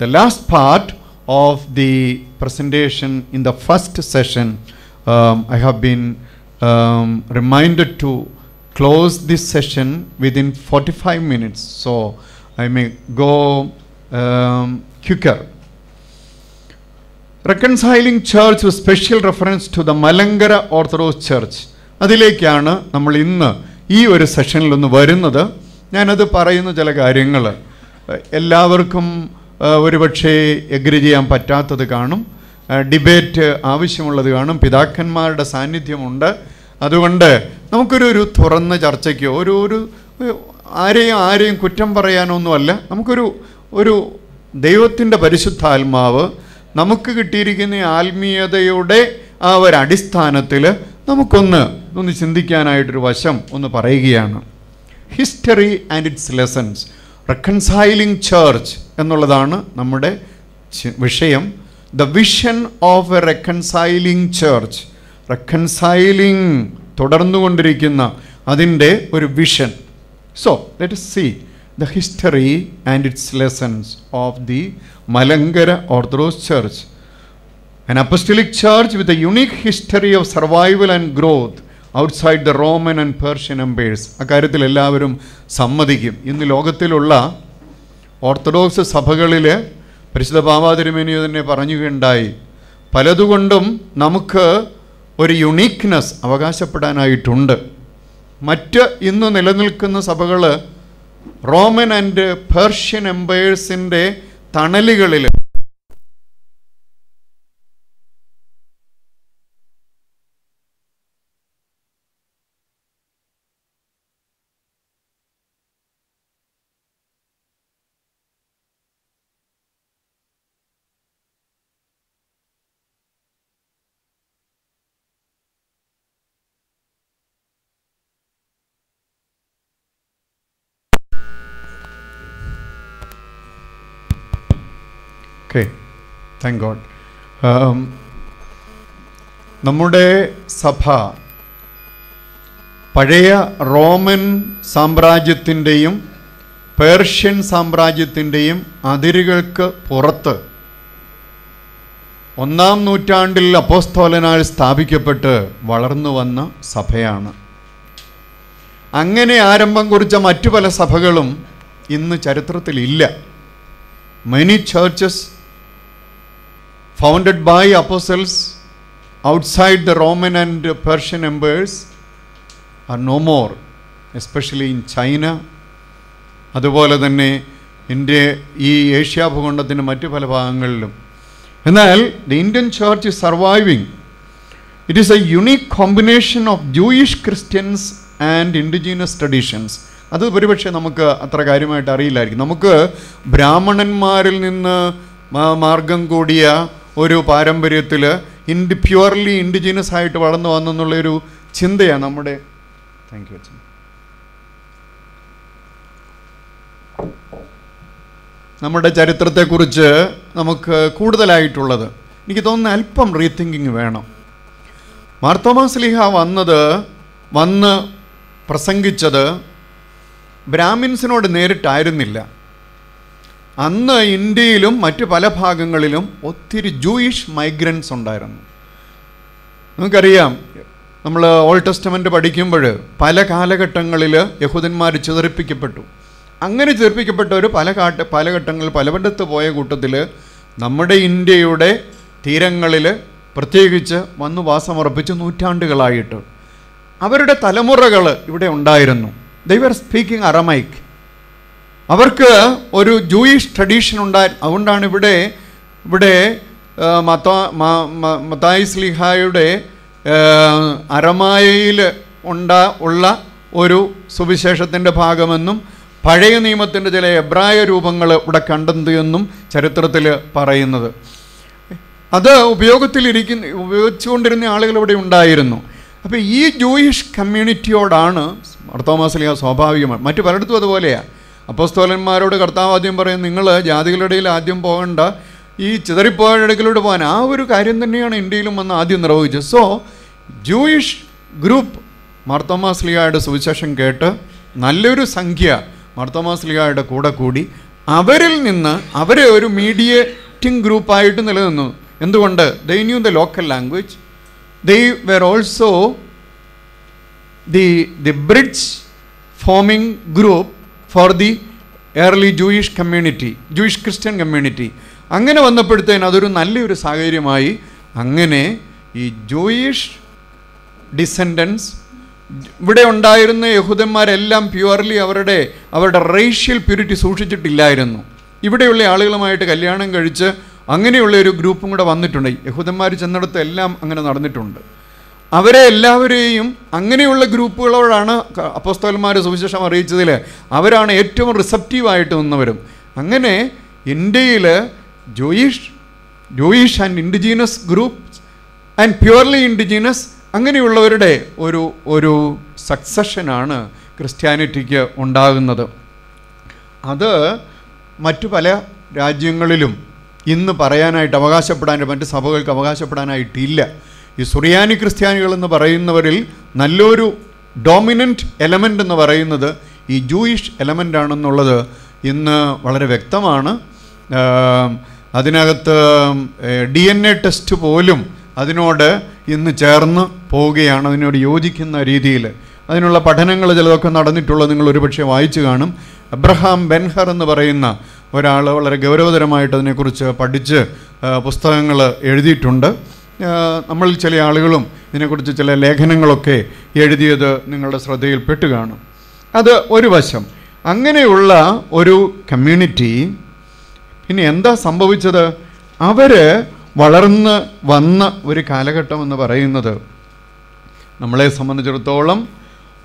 the last part of the presentation in the first session I have been um, reminded to close this session within 45 minutes. So I may go um, quicker. Reconciling church special reference to the Malankara Orthodox church അതിലേക്കാണ് നമ്മൾ ഇന്ന് ഈ ഒരു സെഷനിലൊന്ന് വരുന്നത് ഞാനത് പറയുന്ന ചില കാര്യങ്ങൾ എല്ലാവർക്കും ഒരുപക്ഷെ എഗ്രി ചെയ്യാൻ പറ്റാത്തത് കാണും ഡിബേറ്റ് ആവശ്യമുള്ളത് കാണും പിതാക്കന്മാരുടെ സാന്നിധ്യമുണ്ട് അതുകൊണ്ട് നമുക്കൊരു ഒരു തുറന്ന ചർച്ചയ്ക്കോ ഒരു ഒരു ആരെയും ആരെയും കുറ്റം പറയാനൊന്നുമല്ല നമുക്കൊരു ഒരു ദൈവത്തിൻ്റെ പരിശുദ്ധാത്മാവ് നമുക്ക് കിട്ടിയിരിക്കുന്ന ആത്മീയതയുടെ ആ ഒരു അടിസ്ഥാനത്തിൽ നമുക്കൊന്ന് ഒന്ന് ചിന്തിക്കാനായിട്ടൊരു വശം ഒന്ന് പറയുകയാണ് history and its lessons reconciling church എന്നുള്ളതാണ് നമ്മുടെ വിഷയം the vision of a reconciling church തുടർന്നു കൊണ്ടിരിക്കുന്ന അതിൻ്റെ ഒരു vision so let see the history and its lessons of the Malankara Orthodox church an apostolic church with a unique history of survival and growth outside the Roman and Persian empires അക്കാര്യത്തിൽ എല്ലാവരും സമ്മതിക്കും ഇന്ന് ലോകത്തിലുള്ള orthodox സഭകളിൽ പരിശുദ്ധ പാപാതിരുമേനിയോ തന്നെ പറഞ്ഞുകയുണ്ടായി പലതുകൊണ്ടും നമുക്ക് ഒരു യുണീക്ക്നെസ് അവകാശപ്പെടാനായിട്ടുണ്ട് മറ്റ് ഇന്ന് നിലനിൽക്കുന്ന സഭകൾ റോമൻ ആൻഡ് പേർഷ്യൻ എംപയേഴ്സിൻ്റെ തണലുകളിൽ ഓക്കെ താങ്ക് ഗോഡ് നമ്മുടെ സഭ പഴയ റോമൻ സാമ്രാജ്യത്തിൻ്റെയും പേർഷ്യൻ സാമ്രാജ്യത്തിൻ്റെയും അതിരുകൾക്ക് പുറത്ത് ഒന്നാം നൂറ്റാണ്ടിൽ അപ്പോസ്തോലനാൽ സ്ഥാപിക്കപ്പെട്ട് വളർന്നു വന്ന സഭയാണ് അങ്ങനെ ആരംഭം കുറിച്ച മറ്റു പല സഭകളും ഇന്ന് ചരിത്രത്തിലില്ല many churches founded by apostles outside the Roman and Persian empires are no more, especially in China. അതുപോലെ തന്നെ ഇന്ത്യ ഈ ഏഷ്യാ ഭൂഖണ്ഡത്തിൻ്റെ മറ്റ് പല ഭാഗങ്ങളിലും എന്നാൽ the Indian church is surviving it is a unique combination of Jewish Christians and indigenous traditions അത് ഒരുപക്ഷെ നമുക്ക് അത്ര കാര്യമായിട്ട് അറിയില്ലായിരിക്കും നമുക്ക് ബ്രാഹ്മണന്മാരിൽ നിന്ന് മാർഗം കൂടിയ ഒരു പാരമ്പര്യത്തിൽ ഇൻഡി പ്യുവർലി ഇൻഡിജിനസ് ആയിട്ട് വളർന്നു വന്നെന്നുള്ളൊരു ചിന്തയാണ് നമ്മുടെ താങ്ക് യു നമ്മുടെ ചരിത്രത്തെക്കുറിച്ച് നമുക്ക് കൂടുതലായിട്ടുള്ളത് എനിക്ക് തോന്നുന്ന അല്പം റീതിങ്കിങ് വേണം മാർത്തോമാസ്ലിഹ വന്നത് വന്ന് പ്രസംഗിച്ചത് ബ്രാഹ്മിൻസിനോട് നേരിട്ടായിരുന്നില്ല അന്ന് ഇന്ത്യയിലും മറ്റു പല ഭാഗങ്ങളിലും ഒത്തിരി ജൂയിഷ് മൈഗ്രൻസ് ഉണ്ടായിരുന്നു നമുക്കറിയാം നമ്മൾ ഓൾഡ് ടെസ്റ്റമെൻ്റ് പഠിക്കുമ്പോൾ പല കാലഘട്ടങ്ങളിൽ യഹൂദന്മാർ ചിതറിപ്പിക്കപ്പെട്ടു അങ്ങനെ ചിതറിപ്പിക്കപ്പെട്ടവർ പല കാട്ട് പല ഘട്ടങ്ങളിൽ പലയിടത്ത് പോയ കൂട്ടത്തിൽ നമ്മുടെ ഇന്ത്യയുടെ തീരങ്ങളിൽ പ്രത്യേകിച്ച് വന്ന് വാസമുറപ്പിച്ച് നൂറ്റാണ്ടുകളായിട്ട് അവരുടെ തലമുറകൾ ഇവിടെ ഉണ്ടായിരുന്നു ദൈവർ സ്പീക്കിംഗ് അറമൈക്ക് അവർക്ക് ഒരു ജൂയിഷ് ട്രഡീഷൻ ഉണ്ടായി അതുകൊണ്ടാണ് ഇവിടെ ഇവിടെ മതായി സ്ലിഹായുടെ അരമായയിൽ ഉണ്ടാ ഉള്ള ഒരു സുവിശേഷത്തിൻ്റെ ഭാഗമെന്നും പഴയ നിയമത്തിൻ്റെ ചില എബ്രായ രൂപങ്ങൾ ഇവിടെ കണ്ടെന്ത് എന്നും ചരിത്രത്തിൽ പറയുന്നത് അത് ഉപയോഗത്തിലിരിക്കുന്ന ഉപയോഗിച്ചുകൊണ്ടിരുന്ന ആളുകൾ ഇവിടെ ഉണ്ടായിരുന്നു അപ്പോൾ ഈ ജൂയിഷ് കമ്മ്യൂണിറ്റിയോടാണ് അർത്തോമാസ്ലിഹ സ്വാഭാവികമാണ് മറ്റു പലയിടത്തും അതുപോലെയാണ് അപ്പസ്തോലന്മാരോട് കർത്താവ് ആദ്യം പറയും നിങ്ങൾ ജാതികളുടെ ആദ്യം പോകേണ്ട ഈ ചിതറിപ്പോയടുക്കലോട്ട് പോകാൻ ആ ഒരു കാര്യം തന്നെയാണ് ഇന്ത്യയിലും വന്ന് ആദ്യം നിർവഹിച്ചത് സോ ജൂയിഷ് ഗ്രൂപ്പ് മർത്തമാസ്ലിയായുടെ സുവിശേഷം കേട്ട് നല്ലൊരു സംഖ്യ മർത്തമാസ്ലിയായുടെ കൂടെ കൂടി അവരിൽ നിന്ന് അവരെ ഒരു മീഡിയേറ്റിംഗ് ഗ്രൂപ്പായിട്ട് നിലനിന്നു എന്തുകൊണ്ട് they knew the local language they were also the the bridge forming group for the early Jewish community Jewish Christian community അങ്ങനെ വന്നപ്പോഴത്തേന് അതൊരു നല്ലൊരു സാഹചര്യമായി അങ്ങനെ ഈ ജൂയിഷ് ഡിസെൻഡൻസ് ഇവിടെ ഉണ്ടായിരുന്ന യഹൂദന്മാരെല്ലാം പ്യുവർലി അവരുടെ അവരുടെ റേഷ്യൽ പ്യൂരിറ്റി സൂക്ഷിച്ചിട്ടില്ലായിരുന്നു ഇവിടെയുള്ള ആളുകളുമായിട്ട് കല്യാണം കഴിച്ച് അങ്ങനെയുള്ള ഒരു ഗ്രൂപ്പും കൂടെ വന്നിട്ടുണ്ട് യഹൂദന്മാർ ചെന്നിടത്ത് എല്ലാം അങ്ങനെ നടന്നിട്ടുണ്ട് അവരെ എല്ലാവരെയും അങ്ങനെയുള്ള ഗ്രൂപ്പുകളോടാണ് അപ്പോസ്തോൽമാർ സുവിശേഷം അറിയിച്ചതിൽ അവരാണ് ഏറ്റവും ആയിട്ട് നിന്നവരും അങ്ങനെ ഇന്ത്യയിൽ Jewish Jewish and indigenous group and purely indigenous അങ്ങനെയുള്ളവരുടെ ഒരു ഒരു സക്സഷനാണ് ക്രിസ്ത്യാനിറ്റിക്ക് ഉണ്ടാകുന്നത് അത് മറ്റു പല രാജ്യങ്ങളിലും ഇന്ന് പറയാനായിട്ട് അവകാശപ്പെടാനായിട്ട് മറ്റ് സഭകൾക്ക് അവകാശപ്പെടാനായിട്ടില്ല ഈ സുറിയാനി ക്രിസ്ത്യാനികൾ എന്ന് പറയുന്നവരിൽ നല്ലൊരു ഡോമിനൻ്റ് എലമെൻ്റ് എന്ന് പറയുന്നത് ഈ ജൂയിഷ് എലമെൻ്റ് ആണെന്നുള്ളത് ഇന്ന് വളരെ വ്യക്തമാണ് അതിനകത്ത് ഡി എൻ എ ടെസ്റ്റ് പോലും അതിനോട് ഇന്ന് ചേർന്ന് പോവുകയാണ് അതിനോട് യോജിക്കുന്ന രീതിയിൽ അതിനുള്ള പഠനങ്ങൾ ചിലതൊക്കെ നടന്നിട്ടുള്ളത് നിങ്ങൾ ഒരുപക്ഷെ വായിച്ചു കാണും അബ്രഹാം ബെൻഹർ എന്ന് പറയുന്ന ഒരാൾ വളരെ ഗൗരവതരമായിട്ട് അതിനെക്കുറിച്ച് പഠിച്ച് പുസ്തകങ്ങൾ എഴുതിയിട്ടുണ്ട് നമ്മളിൽ ചില ആളുകളും ഇതിനെക്കുറിച്ച് ചില ലേഖനങ്ങളൊക്കെ എഴുതിയത് നിങ്ങളുടെ ശ്രദ്ധയിൽപ്പെട്ട് കാണും അത് ഒരു വശം അങ്ങനെയുള്ള ഒരു കമ്മ്യൂണിറ്റി പിന്നെ എന്താ സംഭവിച്ചത് അവർ വളർന്ന് വന്ന ഒരു കാലഘട്ടം എന്ന് പറയുന്നത് നമ്മളെ സംബന്ധിച്ചിടത്തോളം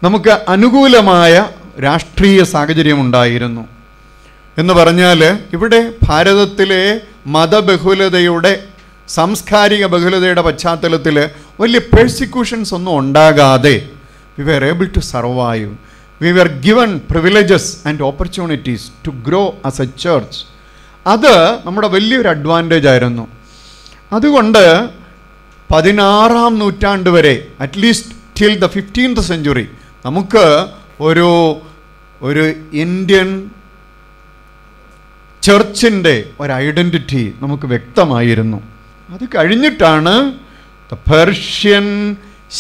നമുക്ക് അനുകൂലമായ രാഷ്ട്രീയ സാഹചര്യം ഉണ്ടായിരുന്നു എന്ന് പറഞ്ഞാൽ ഇവിടെ ഭാരതത്തിലെ മതബഹുലതയുടെ സാംസ്കാരിക ബഹുലതയുടെ പശ്ചാത്തലത്തിൽ വലിയ പേഴ്സിക്യൂഷൻസ് ഒന്നും ഉണ്ടാകാതെ we were able to survive we were given privileges and opportunities to grow as a church അത് നമ്മുടെ വലിയൊരു അഡ്വാൻറ്റേജ് ആയിരുന്നു അതുകൊണ്ട് പതിനാറാം നൂറ്റാണ്ട് വരെ at least till the fifteenth century നമുക്ക് ഒരു ഒരു ഇന്ത്യൻ ചർച്ചിൻ്റെ ഒരു ഐഡൻറ്റിറ്റി നമുക്ക് വ്യക്തമായിരുന്നു അത് കഴിഞ്ഞിട്ടാണ് പേർഷ്യൻ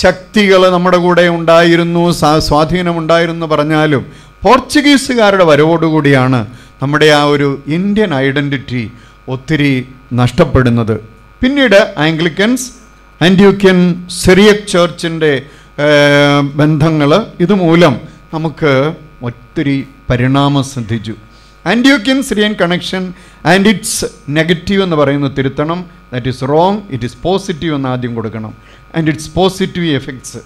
ശക്തികൾ നമ്മുടെ കൂടെ ഉണ്ടായിരുന്നു സ്വാധീനമുണ്ടായിരുന്നു പറഞ്ഞാലും പോർച്ചുഗീസുകാരുടെ വരവോടുകൂടിയാണ് നമ്മുടെ ആ ഒരു ഇന്ത്യൻ ഐഡൻറ്റിറ്റി ഒത്തിരി നഷ്ടപ്പെടുന്നത് പിന്നീട് ആംഗ്ലിക്കൻസ് ആൻഡ്യൂക്യൻ സിറിയക് ചേർച്ചിൻ്റെ ബന്ധങ്ങൾ ഇതുമൂലം നമുക്ക് ഒത്തിരി പരിണാമം ശ്രദ്ധിച്ചു Antiochian Syrian connection and its negative എന്ന് പറയുന്ന തിരുത്തണം that is wrong it is positive എന്ന് ആദ്യം കൊടുക്കണം ആൻഡ് ഇറ്റ്സ് പോസിറ്റീവ് എഫക്ട്സ്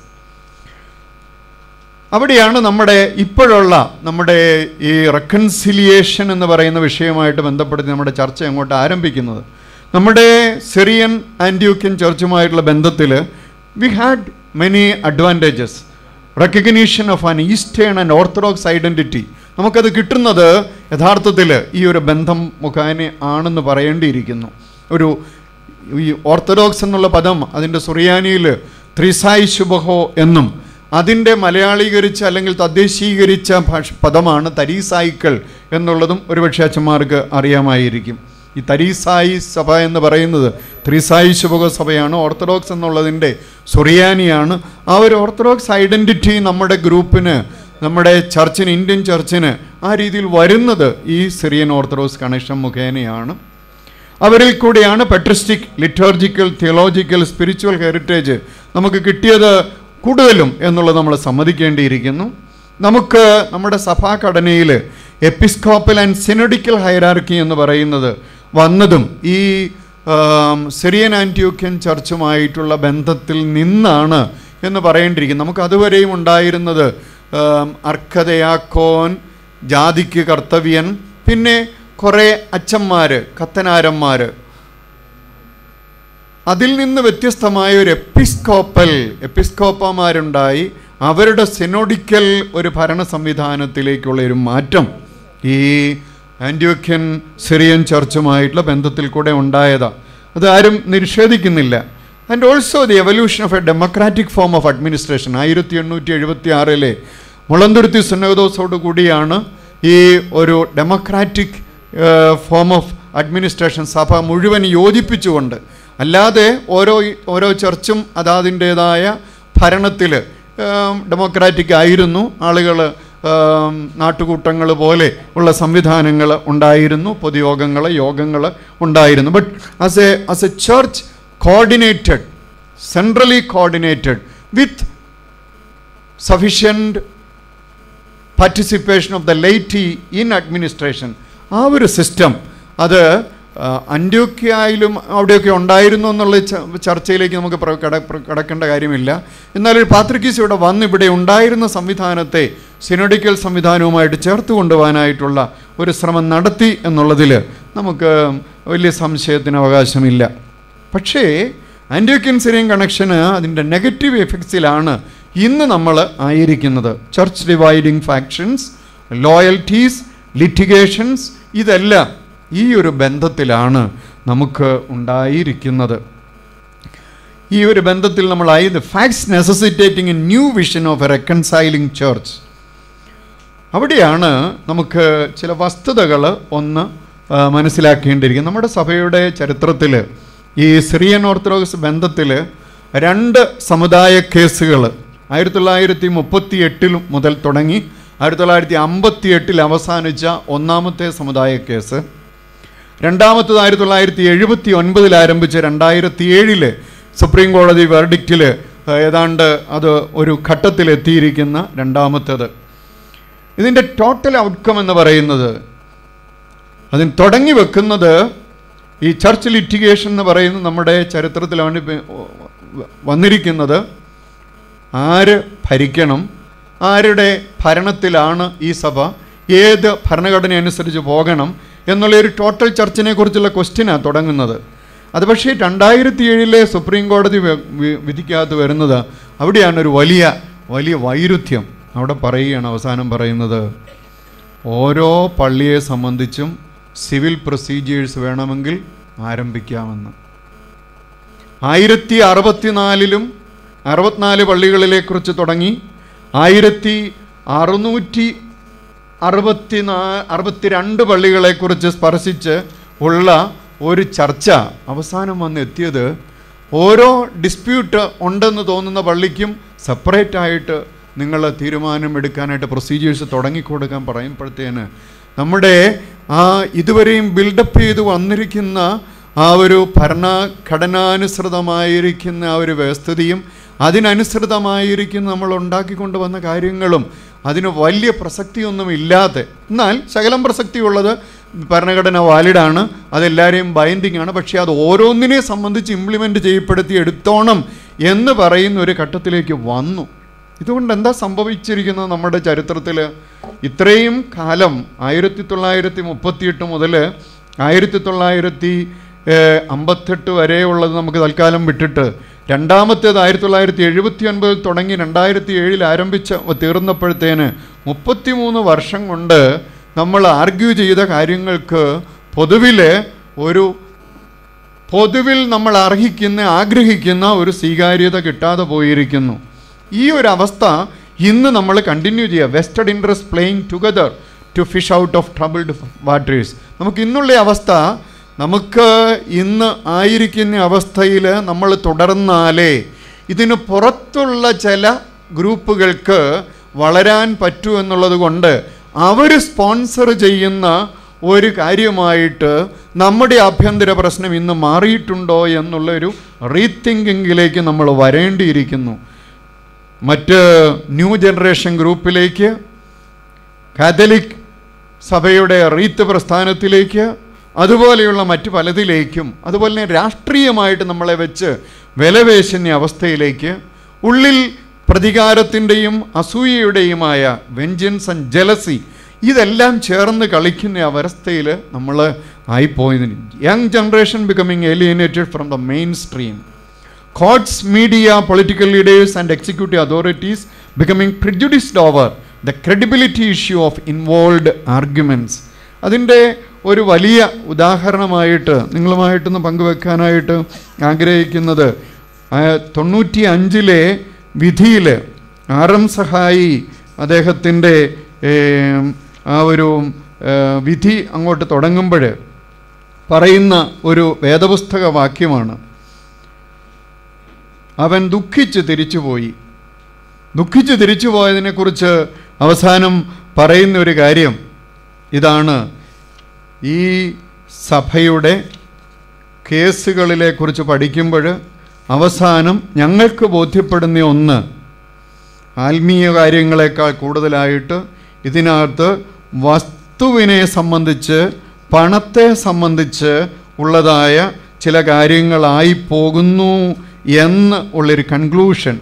അവിടെയാണ് നമ്മുടെ ഇപ്പോഴുള്ള നമ്മുടെ ഈ റെക്കൺസിലിയേഷൻ എന്ന് പറയുന്ന വിഷയമായിട്ട് ബന്ധപ്പെടുത്തി നമ്മുടെ ചർച്ച അങ്ങോട്ട് ആരംഭിക്കുന്നത് നമ്മുടെ സിറിയൻ ആൻറ്റിയോക്യൻ ചർച്ചുമായിട്ടുള്ള ബന്ധത്തിൽ we had many advantages recognition of an eastern and Orthodox identity നമുക്കത് കിട്ടുന്നത് യഥാർത്ഥത്തിൽ ഈ ഒരു ബന്ധം മുഖാനെ ആണെന്ന് പറയേണ്ടിയിരിക്കുന്നു ഒരു ഈ ഓർത്തഡോക്സ് എന്നുള്ള പദം അതിൻ്റെ സുറിയാനിയിൽ ത്രിസായി ശുഭഹോ എന്നും അതിൻ്റെ മലയാളീകരിച്ച അല്ലെങ്കിൽ തദ്ദേശീകരിച്ച ഭാഷ പദമാണ് തരീസായിക്കൾ എന്നുള്ളതും ഒരുപക്ഷെ അച്ഛന്മാർക്ക് അറിയാമായിരിക്കും ഈ തരീസായി സഭ എന്ന് പറയുന്നത് ത്രിസായി ശുഭക സഭയാണ് ഓർത്തഡോക്സ് എന്നുള്ളതിൻ്റെ സുറിയാനിയാണ് ആ ഒരു ഓർത്തഡോക്സ് ഐഡൻറ്റിറ്റി നമ്മുടെ ഗ്രൂപ്പിന് നമ്മുടെ ചർച്ചിന് ഇന്ത്യൻ ചർച്ചിന് ആ രീതിയിൽ വരുന്നത് ഈ സിറിയൻ ഓർത്തഡോക്സ് കണക്ഷൻ മുഖേനയാണ് അവരിൽ കൂടിയാണ് patristic liturgical theological spiritual heritage നമുക്ക് കിട്ടിയത് കൂടുതലും എന്നുള്ളത് നമ്മൾ സമ്മതിക്കേണ്ടിയിരിക്കുന്നു നമുക്ക് നമ്മുടെ സഭാഘടനയിൽ എപ്പിസ്കോപ്പൽ ആൻഡ് സിനോഡിക്കൽ ഹൈറാർക്കി എന്ന് പറയുന്നത് വന്നതും ഈ സിറിയൻ ആൻറ്റിയോക്യൻ ചർച്ചുമായിട്ടുള്ള ബന്ധത്തിൽ നിന്നാണ് എന്ന് പറയേണ്ടിയിരിക്കുന്നു നമുക്ക് അതുവരെയും ഉണ്ടായിരുന്നത് അർക്കതയാക്കോൻ ജാതിക്ക് കർത്തവ്യൻ പിന്നെ കുറേ അച്ഛന്മാർ കത്തനാരന്മാർ അതിൽ നിന്ന് വ്യത്യസ്തമായ ഒരു എപ്പിസ്കോപ്പൽ എപ്പിസ്കോപ്പമാരുണ്ടായി അവരുടെ സിനോഡിക്കൽ ഒരു ഭരണ സംവിധാനത്തിലേക്കുള്ള ഒരു മാറ്റം ഈ ആൻറ്റിവക്യൻ സിറിയൻ ചർച്ചുമായിട്ടുള്ള ബന്ധത്തിൽ കൂടെ ഉണ്ടായതാണ് അതാരും നിഷേധിക്കുന്നില്ല and also the evolution of a democratic form of administration ആയിരത്തി എണ്ണൂറ്റി എഴുപത്തി ആറിലെ മുളന്തുരുത്തി സുന്നഗദോസോട് കൂടിയാണ് ഈ ഒരു ഡെമോക്രാറ്റിക് ഫോം ഓഫ് അഡ്മിനിസ്ട്രേഷൻ സഭ മുഴുവൻ യോജിപ്പിച്ചുകൊണ്ട് അല്ലാതെ ഓരോ ഓരോ ചർച്ചും അതാതിൻ്റേതായ ഭരണത്തിൽ ഡെമോക്രാറ്റിക് ആയിരുന്നു ആളുകൾ നാട്ടുകൂട്ടങ്ങൾ പോലെ ഉള്ള സംവിധാനങ്ങൾ ഉണ്ടായിരുന്നു പൊതുയോഗങ്ങൾ യോഗങ്ങൾ ഉണ്ടായിരുന്നു but as a as a church coordinated centrally coordinated with sufficient participation of the laity in administration ആ ഒരു സിസ്റ്റം അത് അന്ത്യോക്യായാലും അവിടെയൊക്കെ ഉണ്ടായിരുന്നു എന്നുള്ള ചർച്ചയിലേക്ക് നമുക്ക് കിടക്കേണ്ട കാര്യമില്ല എന്നാൽ ഒരു പാത്രിക്കീസ് ഇവിടെ വന്ന് ഇവിടെ ഉണ്ടായിരുന്ന സംവിധാനത്തെ സിനോഡിക്കൽ സംവിധാനവുമായിട്ട് ചേർത്ത് കൊണ്ടുപോകാനായിട്ടുള്ള ഒരു ശ്രമം നടത്തി എന്നുള്ളതിൽ നമുക്ക് വലിയ സംശയത്തിന് അവകാശമില്ല പക്ഷേ ആൻറ്റിയോക്യൻ സിറിയൻ കണക്ഷന് അതിൻ്റെ നെഗറ്റീവ് എഫക്ട്സിലാണ് ഇന്ന് നമ്മൾ ആയിരിക്കുന്നത് church dividing factions loyalties litigations ഇതെല്ലാം ഈ ഒരു ബന്ധത്തിലാണ് നമുക്ക് ഉണ്ടായിരിക്കുന്നത് ഈ ഒരു ബന്ധത്തിൽ നമ്മൾ ആയത് facts necessitating a new vision of a reconciling church അവിടെയാണ് നമുക്ക് ചില വസ്തുതകൾ ഒന്ന് മനസ്സിലാക്കേണ്ടിയിരിക്കുന്നത് നമ്മുടെ സഭയുടെ ചരിത്രത്തിൽ ഈ സിറിയൻ ഓർത്തഡോക്സ് ബന്ധത്തിൽ രണ്ട് സമുദായ കേസുകൾ ആയിരത്തി തൊള്ളായിരത്തി മുപ്പത്തി മുതൽ തുടങ്ങി ആയിരത്തി തൊള്ളായിരത്തി അമ്പത്തി എട്ടിൽ അവസാനിച്ച ഒന്നാമത്തെ സമുദായ കേസ് രണ്ടാമത്തത് ആയിരത്തി തൊള്ളായിരത്തി എഴുപത്തി ഒൻപതിൽ ആരംഭിച്ച രണ്ടായിരത്തി ഏഴിലെ സുപ്രീം കോടതി വെർഡിക്റ്റിൽ ഏതാണ്ട് അത് ഒരു ഘട്ടത്തിലെത്തിയിരിക്കുന്ന രണ്ടാമത്തേത് ഇതിൻ്റെ ടോട്ടൽ ഔട്ട്കം എന്ന് പറയുന്നത് അതിന് തുടങ്ങി വെക്കുന്നത് ഈ ചർച്ച് ലിറ്റിഗേഷൻ എന്ന് പറയുന്ന നമ്മുടെ ചരിത്രത്തിലാണ് വന്നിരിക്കുന്നത് ആര് ഭരിക്കണം ആരുടെ ഭരണത്തിലാണ് ഈ സഭ ഏത് ഭരണഘടന അനുസരിച്ച് പോകണം എന്നുള്ള ഒരു ടോട്ടൽ ചർച്ചിനെ കുറിച്ചുള്ള ക്വസ്റ്റ്യനാണ് തുടങ്ങുന്നത് അത് പക്ഷേ രണ്ടായിരത്തി ഏഴിലെ സുപ്രീം കോടതി വിധിക്കകത്ത് വരുന്നത് അവിടെയാണ് ഒരു വലിയ വലിയ വൈരുദ്ധ്യം അവിടെ പറയുകയാണ് അവസാനം പറയുന്നത് ഓരോ പള്ളിയെ സംബന്ധിച്ചും സിവിൽ പ്രൊസീജിയേഴ്സ് വേണമെങ്കിൽ ആരംഭിക്കാമെന്ന് ആയിരത്തി അറുപത്തിനാലിലും അറുപത്തിനാല് പള്ളികളിലെ കുറിച്ച് തുടങ്ങി ആയിരത്തി അറുന്നൂറ്റി അറുപത്തി നാ അറുപത്തിരണ്ട് പള്ളികളെക്കുറിച്ച് സ്പർശിച്ച് ഉള്ള ഒരു ചർച്ച അവസാനം വന്ന് എത്തിയത് ഓരോ ഡിസ്പ്യൂട്ട് ഉണ്ടെന്ന് തോന്നുന്ന പള്ളിക്കും സെപ്പറേറ്റ് ആയിട്ട് നിങ്ങൾ തീരുമാനം എടുക്കാനായിട്ട് പ്രൊസീജിയേഴ്സ് തുടങ്ങിക്കൊടുക്കാൻ പറയുമ്പോഴത്തേന് നമ്മുടെ ആ ഇതുവരെയും ബിൽഡപ്പ് ചെയ്ത് വന്നിരിക്കുന്ന ആ ഒരു ഭരണഘടനാനുസൃതമായിരിക്കുന്ന ആ ഒരു വ്യവസ്ഥിതിയും അതിനനുസൃതമായിരിക്കും നമ്മൾ ഉണ്ടാക്കിക്കൊണ്ട് വന്ന കാര്യങ്ങളും അതിന് വലിയ പ്രസക്തിയൊന്നും ഇല്ലാതെ എന്നാൽ ശകലം പ്രസക്തിയുള്ളത് ഭരണഘടന വാലിഡാണ് അതെല്ലാവരെയും ബൈൻഡിങ് ആണ് പക്ഷേ അത് ഓരോന്നിനെ സംബന്ധിച്ച് ഇംപ്ലിമെൻ്റ് ചെയ്യപ്പെടുത്തി എടുത്തോണം എന്ന് പറയുന്ന ഒരു ഘട്ടത്തിലേക്ക് വന്നു ഇതുകൊണ്ട് എന്താ സംഭവിച്ചിരിക്കുന്നത് നമ്മുടെ ചരിത്രത്തിൽ ഇത്രയും കാലം ആയിരത്തി തൊള്ളായിരത്തി മുപ്പത്തിയെട്ട് മുതൽ ആയിരത്തി തൊള്ളായിരത്തി അമ്പത്തെട്ട് വരെയുള്ളത് നമുക്ക് തൽക്കാലം വിട്ടിട്ട് രണ്ടാമത്തേത് ആയിരത്തി തൊള്ളായിരത്തി എഴുപത്തി ഒൻപതിൽ തുടങ്ങി രണ്ടായിരത്തി ഏഴിൽ ആരംഭിച്ച തീർന്നപ്പോഴത്തേന് മുപ്പത്തിമൂന്ന് വർഷം കൊണ്ട് നമ്മൾ ആർഗ്യൂ ചെയ്ത കാര്യങ്ങൾക്ക് പൊതുവിൽ ഒരു പൊതുവിൽ നമ്മൾ അർഹിക്കുന്ന ആഗ്രഹിക്കുന്ന ഒരു സ്വീകാര്യത കിട്ടാതെ പോയിരിക്കുന്നു ഈ ഒരു അവസ്ഥ ഇന്ന് നമ്മൾ കണ്ടിന്യൂ ചെയ്യുക vested interest playing together to fish out of troubled waters നമുക്ക് ഇന്നുള്ള അവസ്ഥ നമുക്ക് ഇന്ന് ആയിരിക്കുന്ന അവസ്ഥയിൽ നമ്മൾ തുടർന്നാലേ ഇതിന് പുറത്തുള്ള ചില ഗ്രൂപ്പുകൾക്ക് വളരാൻ പറ്റൂ എന്നുള്ളത് കൊണ്ട് അവർ സ്പോൺസർ ചെയ്യുന്ന ഒരു കാര്യമായിട്ട് നമ്മുടെ ആഭ്യന്തര പ്രശ്നം ഇന്ന് മാറിയിട്ടുണ്ടോ എന്നുള്ളൊരു റീതിങ്കിങ്ങിലേക്ക് നമ്മൾ വരേണ്ടിയിരിക്കുന്നു മറ്റ് ന്യൂ ജനറേഷൻ ഗ്രൂപ്പിലേക്ക് കാതലിക് സഭയുടെ റീത്ത് പ്രസ്ഥാനത്തിലേക്ക് അതുപോലെയുള്ള മറ്റ് പലതിലേക്കും അതുപോലെ തന്നെ രാഷ്ട്രീയമായിട്ട് നമ്മളെ വെച്ച് വിലവേശന്യ അവസ്ഥയിലേക്ക് ഉള്ളിൽ പ്രതികാരത്തിൻ്റെയും അസൂയയുടെയുമായ വെഞ്ചൻസ് ആൻഡ് ജലസി ഇതെല്ലാം ചേർന്ന് കളിക്കുന്ന അവസ്ഥയിൽ നമ്മൾ ആയിപ്പോയതിന് young generation becoming alienated from the mainstream courts media political leaders and executive authorities becoming prejudiced over the credibility issue of involve arguments അതിൻ്റെ ഒരു വലിയ ഉദാഹരണമായിട്ട് നിങ്ങളുമായിട്ടൊന്ന് പങ്കുവെക്കാനായിട്ട് ആഗ്രഹിക്കുന്നത് തൊണ്ണൂറ്റി അഞ്ചിലെ വിധിയിൽ ആർ എം സഹായി അദ്ദേഹത്തിൻ്റെ ആ ഒരു വിധി അങ്ങോട്ട് തുടങ്ങുമ്പോൾ പറയുന്ന ഒരു വേദപുസ്തക വാക്യമാണ് അവൻ ദുഃഖിച്ച് തിരിച്ചുപോയി ദുഃഖിച്ച് തിരിച്ചുപോയതിനെക്കുറിച്ച് അവസാനം പറയുന്ന ഒരു കാര്യം ഇതാണ് ഈ സഭയുടെ കേസുകളിലെ കുറിച്ച് പഠിക്കുമ്പോൾ അവസാനം ഞങ്ങൾക്ക് ബോധ്യപ്പെടുന്ന ഒന്ന് ആത്മീയ കാര്യങ്ങളെക്കാൾ കൂടുതലായിട്ട് ഇതിനകത്ത് വസ്തുവിനെ സംബന്ധിച്ച് പണത്തെ സംബന്ധിച്ച് ഉള്ളതായ ചില കാര്യങ്ങളായി പോകുന്നു എന്ന് ഉള്ളൊരു കൺക്ലൂഷൻ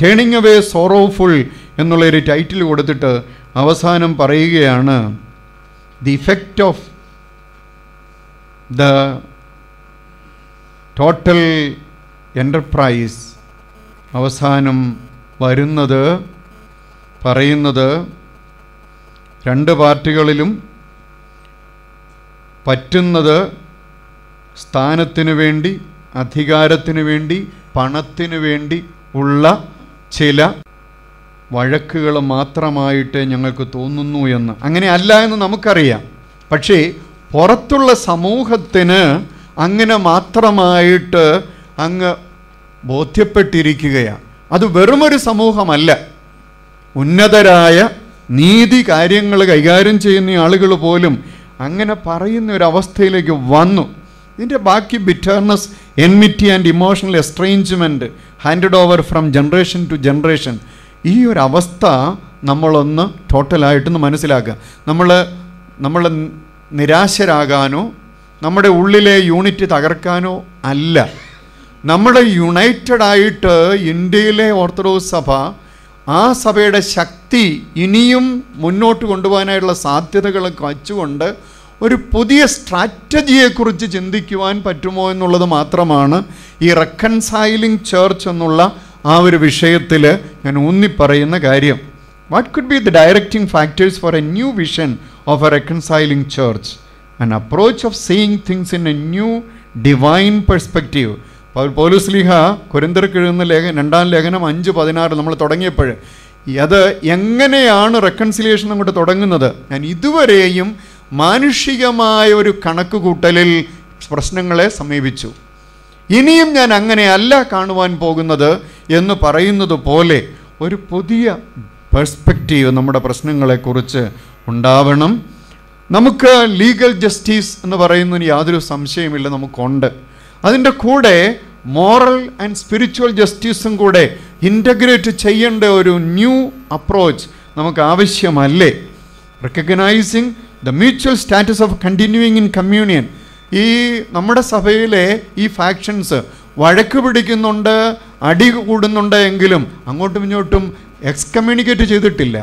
ടേണിങ് അവേ സോറോഫുൾ എന്നുള്ളൊരു ടൈറ്റിൽ കൊടുത്തിട്ട് അവസാനം പറയുകയാണ് the effect of the total enterprise അവസാനം വരുന്നത് പറയുന്നത് രണ്ട് പാർട്ടികളിലും പറ്റുന്നത് സ്ഥാനത്തിനു വേണ്ടി അധികാരത്തിനു വേണ്ടി പണത്തിനു വേണ്ടി ഉള്ള ചില വഴക്കുകൾ മാത്രമായിട്ട് ഞങ്ങൾക്ക് തോന്നുന്നു എന്ന് അങ്ങനെ അല്ല എന്ന് നമുക്കറിയാം പക്ഷേ പുറത്തുള്ള സമൂഹത്തിന് അങ്ങനെ മാത്രമായിട്ട് അങ്ങ് ബോധ്യപ്പെട്ടിരിക്കുകയാണ് അത് വെറുമൊരു സമൂഹമല്ല ഉന്നതരായ നീതി കാര്യങ്ങൾ കൈകാര്യം ചെയ്യുന്ന ആളുകൾ പോലും അങ്ങനെ പറയുന്ന ഒരു അവസ്ഥയിലേക്ക് വന്നു ഇതിൻ്റെ ബാക്കി bitterness enmity and emotional estrangement handed over from generation to generation ഈ ഒരു അവസ്ഥ നമ്മളൊന്ന് ടോട്ടലായിട്ടൊന്ന് മനസ്സിലാക്കുക നമ്മൾ നമ്മൾ നിരാശരാകാനോ നമ്മുടെ ഉള്ളിലെ യൂണിറ്റ് തകർക്കാനോ അല്ല നമ്മുടെ യുണൈറ്റഡ് ആയിട്ട് ഇന്ത്യയിലെ ഓർത്തഡോക്സ് സഭ ആ സഭയുടെ ശക്തി ഇനിയും മുന്നോട്ട് കൊണ്ടുപോകാനായിട്ടുള്ള സാധ്യതകൾ വച്ചുകൊണ്ട് ഒരു പുതിയ സ്ട്രാറ്റജിയെക്കുറിച്ച് ചിന്തിക്കുവാൻ പറ്റുമോ എന്നുള്ളത് മാത്രമാണ് ഈ റെക്കൺസൈലിംഗ് ചേർച്ച് എന്നുള്ള ആ ഒരു വിഷയത്തിൽ ഞാൻ ഊന്നിപ്പറയുന്ന കാര്യം what could be the directing factors for a new vision of a reconciling church, an approach of seeing things in a new divine perspective. പൗലോസ്ലിഹ കുരന്തർക്ക് എഴുതുന്ന ലേഖ രണ്ടാം ലേഖനം അഞ്ച് പതിനാറ് നമ്മൾ തുടങ്ങിയപ്പോൾ അത് എങ്ങനെയാണ് റെക്കൺസിലിയേഷൻ അങ്ങോട്ട് തുടങ്ങുന്നത് ഞാൻ ഇതുവരെയും മാനുഷികമായ ഒരു കണക്ക് കൂട്ടലിൽ പ്രശ്നങ്ങളെ സമീപിച്ചു ഇനിയും ഞാൻ അങ്ങനെയല്ല കാണുവാൻ പോകുന്നത് എന്ന് പറയുന്നത് പോലെ ഒരു പുതിയ പെർസ്പെക്റ്റീവ് നമ്മുടെ പ്രശ്നങ്ങളെക്കുറിച്ച് ഉണ്ടാവണം നമുക്ക് ലീഗൽ ജസ്റ്റിസ് എന്ന് പറയുന്നതിന് യാതൊരു സംശയമില്ല നമുക്കുണ്ട് അതിൻ്റെ കൂടെ മോറൽ ആൻഡ് സ്പിരിച്വൽ ജസ്റ്റിസും കൂടെ ഇൻ്റഗ്രേറ്റ് ചെയ്യേണ്ട ഒരു ന്യൂ അപ്രോച്ച് നമുക്ക് ആവശ്യമല്ലേ recognising the mutual status of continuing in communion ഈ നമ്മുടെ സഭയിലെ ഈ ഫാക്ഷൻസ് വഴക്ക് പിടിക്കുന്നുണ്ട് അടി കൂടുന്നുണ്ട് എങ്കിലും അങ്ങോട്ടും ഇങ്ങോട്ടും എക്സ്കമ്മ്യൂണിക്കേറ്റ് ചെയ്തിട്ടില്ല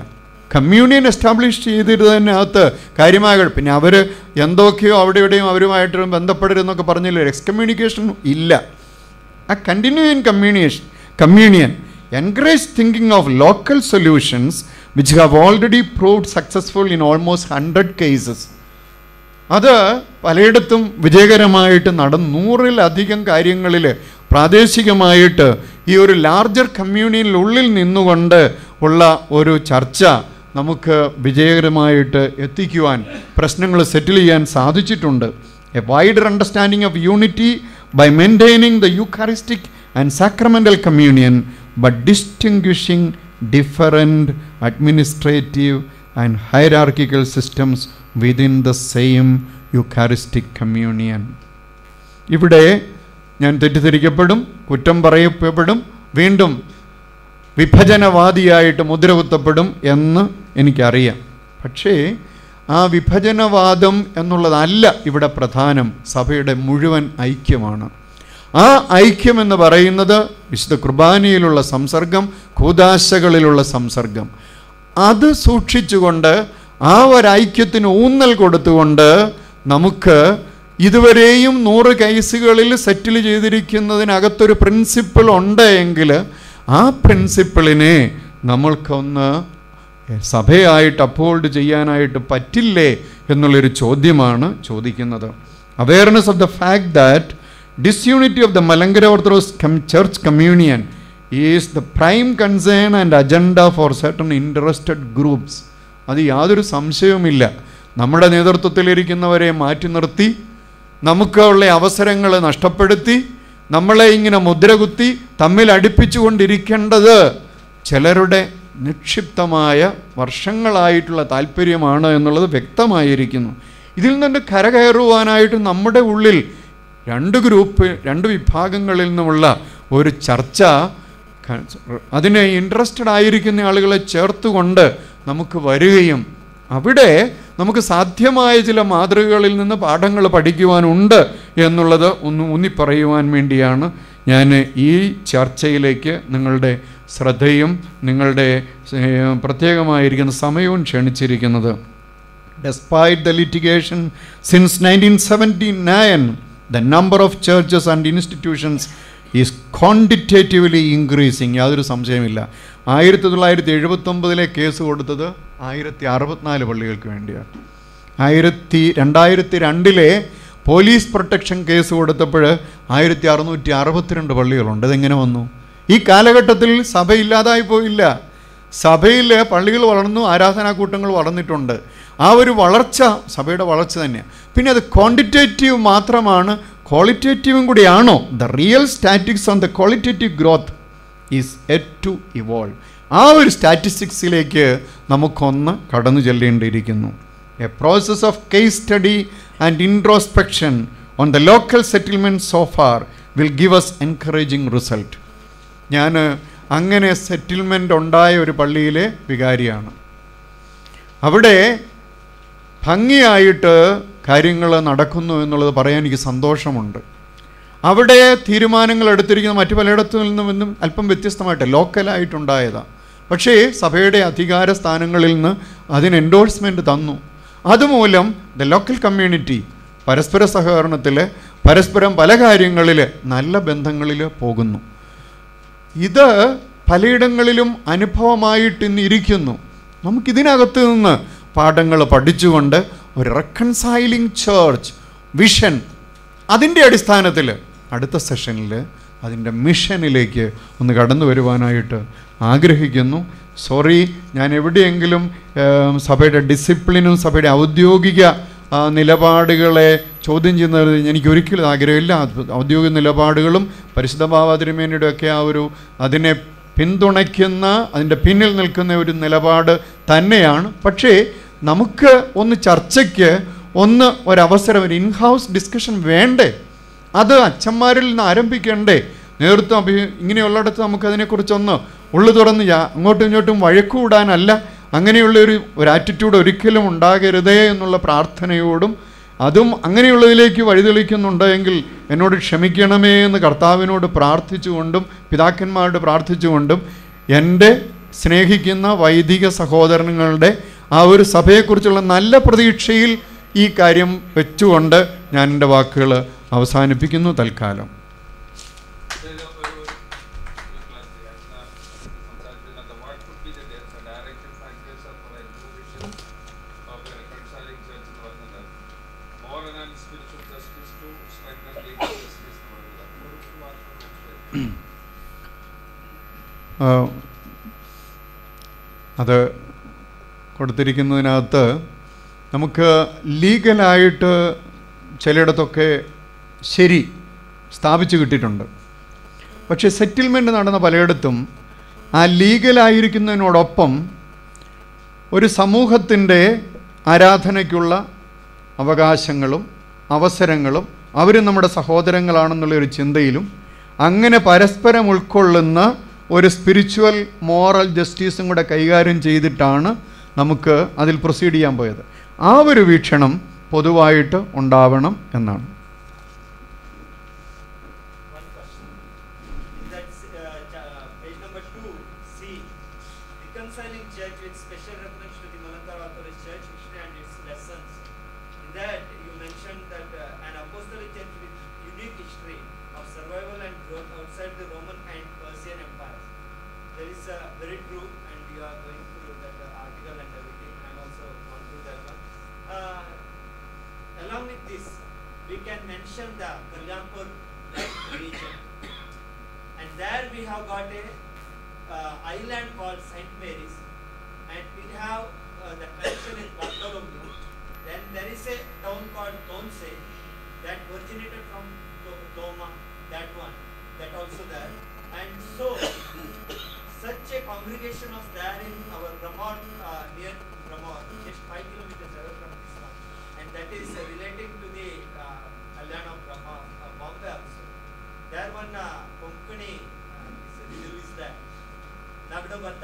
കമ്മ്യൂണിയൻ എസ്റ്റാബ്ലിഷ് ചെയ്തിരുന്നതിനകത്ത് കാര്യമാകൾ പിന്നെ അവർ എന്തൊക്കെയോ അവിടെ ഇവിടെയും അവരുമായിട്ടും ബന്ധപ്പെടരുതെന്നൊക്കെ പറഞ്ഞില്ല എക്സ്കമ്മ്യൂണിക്കേഷൻ ഇല്ല ആ continue in communiation communion encourage thinking of local solutions which have already proved successful in almost hundred cases അത് പലയിടത്തും വിജയകരമായിട്ട് നടന്ന് നൂറിലധികം കാര്യങ്ങളിൽ പ്രാദേശികമായിട്ട് ഈ ഒരു ലാർജർ കമ്മ്യൂണിയനിൽ ഉള്ളിൽ നിന്നുകൊണ്ട് ഉള്ള ഒരു ചർച്ച നമുക്ക് വിജയകരമായിട്ട് എത്തിക്കുവാൻ പ്രശ്നങ്ങൾ സെറ്റിൽ ചെയ്യാൻ സാധിച്ചിട്ടുണ്ട് a wider understanding of unity by maintaining the eucharistic and sacramental communion but distinguishing different administrative and hierarchical systems within the same eucharistic communion ഇവിടെ ഞാൻ തെറ്റിദ്ധരിക്കപ്പെടും കുറ്റം പറയപ്പെടും വീണ്ടും വിഭജനവാദിയായിട്ട് മുദ്രകുത്തപ്പെടും എന്ന് എനിക്കറിയാം പക്ഷേ ആ വിഭജനവാദം എന്നുള്ളതല്ല ഇവിടെ പ്രധാനം സഭയുടെ മുഴുവൻ ഐക്യമാണ് ആ ഐക്യം എന്ന് പറയുന്നത് വിശുദ്ധ കുർബാനയിലുള്ള സംസർഗം കൂതാശകളിലുള്ള സംസർഗം അത് സൂക്ഷിച്ചുകൊണ്ട് ആ ഒരൈക്യത്തിന് ഊന്നൽ കൊടുത്തുകൊണ്ട് നമുക്ക് ഇതുവരെയും നൂറ് കേസുകളിൽ സെറ്റിൽ ചെയ്തിരിക്കുന്നതിനകത്തൊരു പ്രിൻസിപ്പിൾ ഉണ്ട് എങ്കിൽ ആ പ്രിൻസിപ്പിളിനെ നമ്മൾക്കൊന്ന് സഭയായിട്ട് അപ്പോൾഡ് ചെയ്യാനായിട്ട് പറ്റില്ലേ എന്നുള്ളൊരു ചോദ്യമാണ് ചോദിക്കുന്നത് awareness of the fact that disunity of the Malankara Orthodox church communion is the prime concern and agenda for certain interested groups അത് യാതൊരു സംശയവുമില്ല നമ്മുടെ നേതൃത്വത്തിലിരിക്കുന്നവരെ മാറ്റി നിർത്തി നമുക്കുള്ള അവസരങ്ങൾ നഷ്ടപ്പെടുത്തി നമ്മളെ ഇങ്ങനെ മുദ്രകുത്തി തമ്മിൽ അടുപ്പിച്ചുകൊണ്ടിരിക്കേണ്ടത് ചിലരുടെ നിക്ഷിപ്തമായ വർഷങ്ങളായിട്ടുള്ള താല്പര്യമാണ് എന്നുള്ളത് വ്യക്തമായിരിക്കുന്നു ഇതിൽ നിന്ന് കരകയറുവാനായിട്ട് നമ്മുടെ ഉള്ളിൽ രണ്ട് ഗ്രൂപ്പ് രണ്ട് വിഭാഗങ്ങളിൽ നിന്നുമുള്ള ഒരു ചർച്ച അതിനെ ഇൻട്രസ്റ്റഡ് ആയിരിക്കുന്ന ആളുകളെ ചേർത്തുകൊണ്ട് നമുക്ക് വരികയും അവിടെ നമുക്ക് സാധ്യമായ ചില മാതൃകകളിൽ നിന്ന് പാഠങ്ങൾ പഠിക്കുവാനുണ്ട് എന്നുള്ളത് ഒന്ന് ഊന്നിപ്പറയുവാൻ വേണ്ടിയാണ് ഞാൻ ഈ ചർച്ചയിലേക്ക് നിങ്ങളുടെ ശ്രദ്ധയും നിങ്ങളുടെ പ്രത്യേകമായിരിക്കുന്ന സമയവും ക്ഷണിച്ചിരിക്കുന്നത് despite the litigation since nineteen seventy nine the number of churches and institutions is quantitatively increasing യാതൊരു സംശയമില്ല ആയിരത്തി തൊള്ളായിരത്തി ഒമ്പതിലെ കേസ് കൊടുത്തത് ആയിരത്തി അറുപത്തിനാല് പള്ളികൾക്ക് വേണ്ടിയാണ് ആയിരത്തി രണ്ടായിരത്തി രണ്ടിലെ പോലീസ് പ്രൊട്ടക്ഷൻ കേസ് കൊടുത്തപ്പോൾ ആയിരത്തി അറുന്നൂറ്റി അറുപത്തിരണ്ട് പള്ളികളുണ്ട് ഇതെങ്ങനെ വന്നു ഈ കാലഘട്ടത്തിൽ ഇല്ലാതായി പോയില്ല സഭയിൽ പള്ളികൾ വളർന്നു ആരാധനാകൂട്ടങ്ങൾ വളർന്നിട്ടുണ്ട് ആ ഒരു വളർച്ച സഭയുടെ വളർച്ച തന്നെയാണ് പിന്നെ അത് ക്വാണ്ടിറ്റേറ്റീവ് മാത്രമാണ് ക്വാളിറ്റേറ്റീവും കൂടിയാണോ the real statics on the qualitative growth is yet to evolve ആ ഒരു സ്റ്റാറ്റിസ്റ്റിക്സിലേക്ക് നമുക്കൊന്ന് കടന്നു ചെല്ലേണ്ടിയിരിക്കുന്നു a process of case study and introspection on the local settlement so far will give us encouraging result ഞാൻ അങ്ങനെ സെറ്റിൽമെൻ്റ് ഉണ്ടായ ഒരു പള്ളിയിലെ വികാരിയാണ് അവിടെ ഭംഗിയായിട്ട് കാര്യങ്ങൾ നടക്കുന്നു എന്നുള്ളത് പറയാൻ എനിക്ക് സന്തോഷമുണ്ട് അവിടെ തീരുമാനങ്ങൾ എടുത്തിരിക്കുന്ന മറ്റു പലയിടത്തു നിന്നും അല്പം വ്യത്യസ്തമായിട്ട് ലോക്കലായിട്ടുണ്ടായതാണ് പക്ഷേ സഭയുടെ അധികാര സ്ഥാനങ്ങളിൽ നിന്ന് അതിന് എൻഡോഴ്സ്മെൻറ്റ് തന്നു അതുമൂലം ദ ലോക്കൽ കമ്മ്യൂണിറ്റി പരസ്പര സഹകരണത്തിൽ പരസ്പരം പല കാര്യങ്ങളിൽ നല്ല ബന്ധങ്ങളിൽ പോകുന്നു ഇത് പലയിടങ്ങളിലും അനുഭവമായിട്ട് ഇരിക്കുന്നു നമുക്കിതിനകത്ത് നിന്ന് പാഠങ്ങൾ പഠിച്ചുകൊണ്ട് ഒരു റെക്കൺസൈലിംഗ് ചേർച്ച് വിഷൻ അതിൻ്റെ അടിസ്ഥാനത്തിൽ അടുത്ത സെഷനിൽ അതിൻ്റെ മിഷനിലേക്ക് ഒന്ന് കടന്നു വരുവാനായിട്ട് ആഗ്രഹിക്കുന്നു സോറി ഞാൻ എവിടെയെങ്കിലും സഭയുടെ ഡിസിപ്ലിനും സഭയുടെ ഔദ്യോഗിക നിലപാടുകളെ ചോദ്യം ചെയ്യുന്നത് എനിക്ക് ഒരിക്കലും ആഗ്രഹമില്ല ഔദ്യോഗിക നിലപാടുകളും പരിശുദ്ധ ഭാവാതിരുമേനയുടെ ഒക്കെ ആ ഒരു അതിനെ പിന്തുണയ്ക്കുന്ന അതിൻ്റെ പിന്നിൽ നിൽക്കുന്ന ഒരു നിലപാട് തന്നെയാണ് പക്ഷേ നമുക്ക് ഒന്ന് ചർച്ചയ്ക്ക് ഒന്ന് ഒരവസരം ഒരു ഇൻഹൗസ് ഡിസ്കഷൻ വേണ്ടേ അത് അച്ഛന്മാരിൽ നിന്ന് ആരംഭിക്കണ്ടേ നേതൃത്വം അഭി ഇങ്ങനെയുള്ളിടത്ത് നമുക്കതിനെക്കുറിച്ചൊന്ന് ഉള്ളു തുറന്ന് അങ്ങോട്ടും ഇങ്ങോട്ടും വഴക്കുകൂടാനല്ല അങ്ങനെയുള്ള ഒരു ഒരു ആറ്റിറ്റ്യൂഡ് ഒരിക്കലും ഉണ്ടാകരുതേ എന്നുള്ള പ്രാർത്ഥനയോടും അതും അങ്ങനെയുള്ളതിലേക്ക് വഴിതെളിക്കുന്നുണ്ട് എങ്കിൽ എന്നോട് ക്ഷമിക്കണമേ എന്ന് കർത്താവിനോട് പ്രാർത്ഥിച്ചുകൊണ്ടും പിതാക്കന്മാരോട് പ്രാർത്ഥിച്ചുകൊണ്ടും എൻ്റെ സ്നേഹിക്കുന്ന വൈദിക സഹോദരങ്ങളുടെ ആ ഒരു സഭയെക്കുറിച്ചുള്ള നല്ല പ്രതീക്ഷയിൽ ഈ കാര്യം വെച്ചുകൊണ്ട് ഞാൻ എൻ്റെ വാക്കുകൾ അവസാനിപ്പിക്കുന്നു തൽക്കാലം അത് കൊടുത്തിരിക്കുന്നതിനകത്ത് നമുക്ക് ലീഗലായിട്ട് ചിലയിടത്തൊക്കെ ശരി സ്ഥാപിച്ചു കിട്ടിയിട്ടുണ്ട് പക്ഷേ സെറ്റിൽമെൻ്റ് നടന്ന പലയിടത്തും ആ ലീഗലായിരിക്കുന്നതിനോടൊപ്പം ഒരു സമൂഹത്തിൻ്റെ ആരാധനയ്ക്കുള്ള അവകാശങ്ങളും അവസരങ്ങളും അവർ നമ്മുടെ സഹോദരങ്ങളാണെന്നുള്ളൊരു ചിന്തയിലും അങ്ങനെ പരസ്പരം ഉൾക്കൊള്ളുന്ന ഒരു സ്പിരിച്വൽ മോറൽ ജസ്റ്റിസും കൂടെ കൈകാര്യം ചെയ്തിട്ടാണ് നമുക്ക് അതിൽ പ്രൊസീഡ് ചെയ്യാൻ പോയത് ആ ഒരു വീക്ഷണം പൊതുവായിട്ട് ഉണ്ടാവണം എന്നാണ്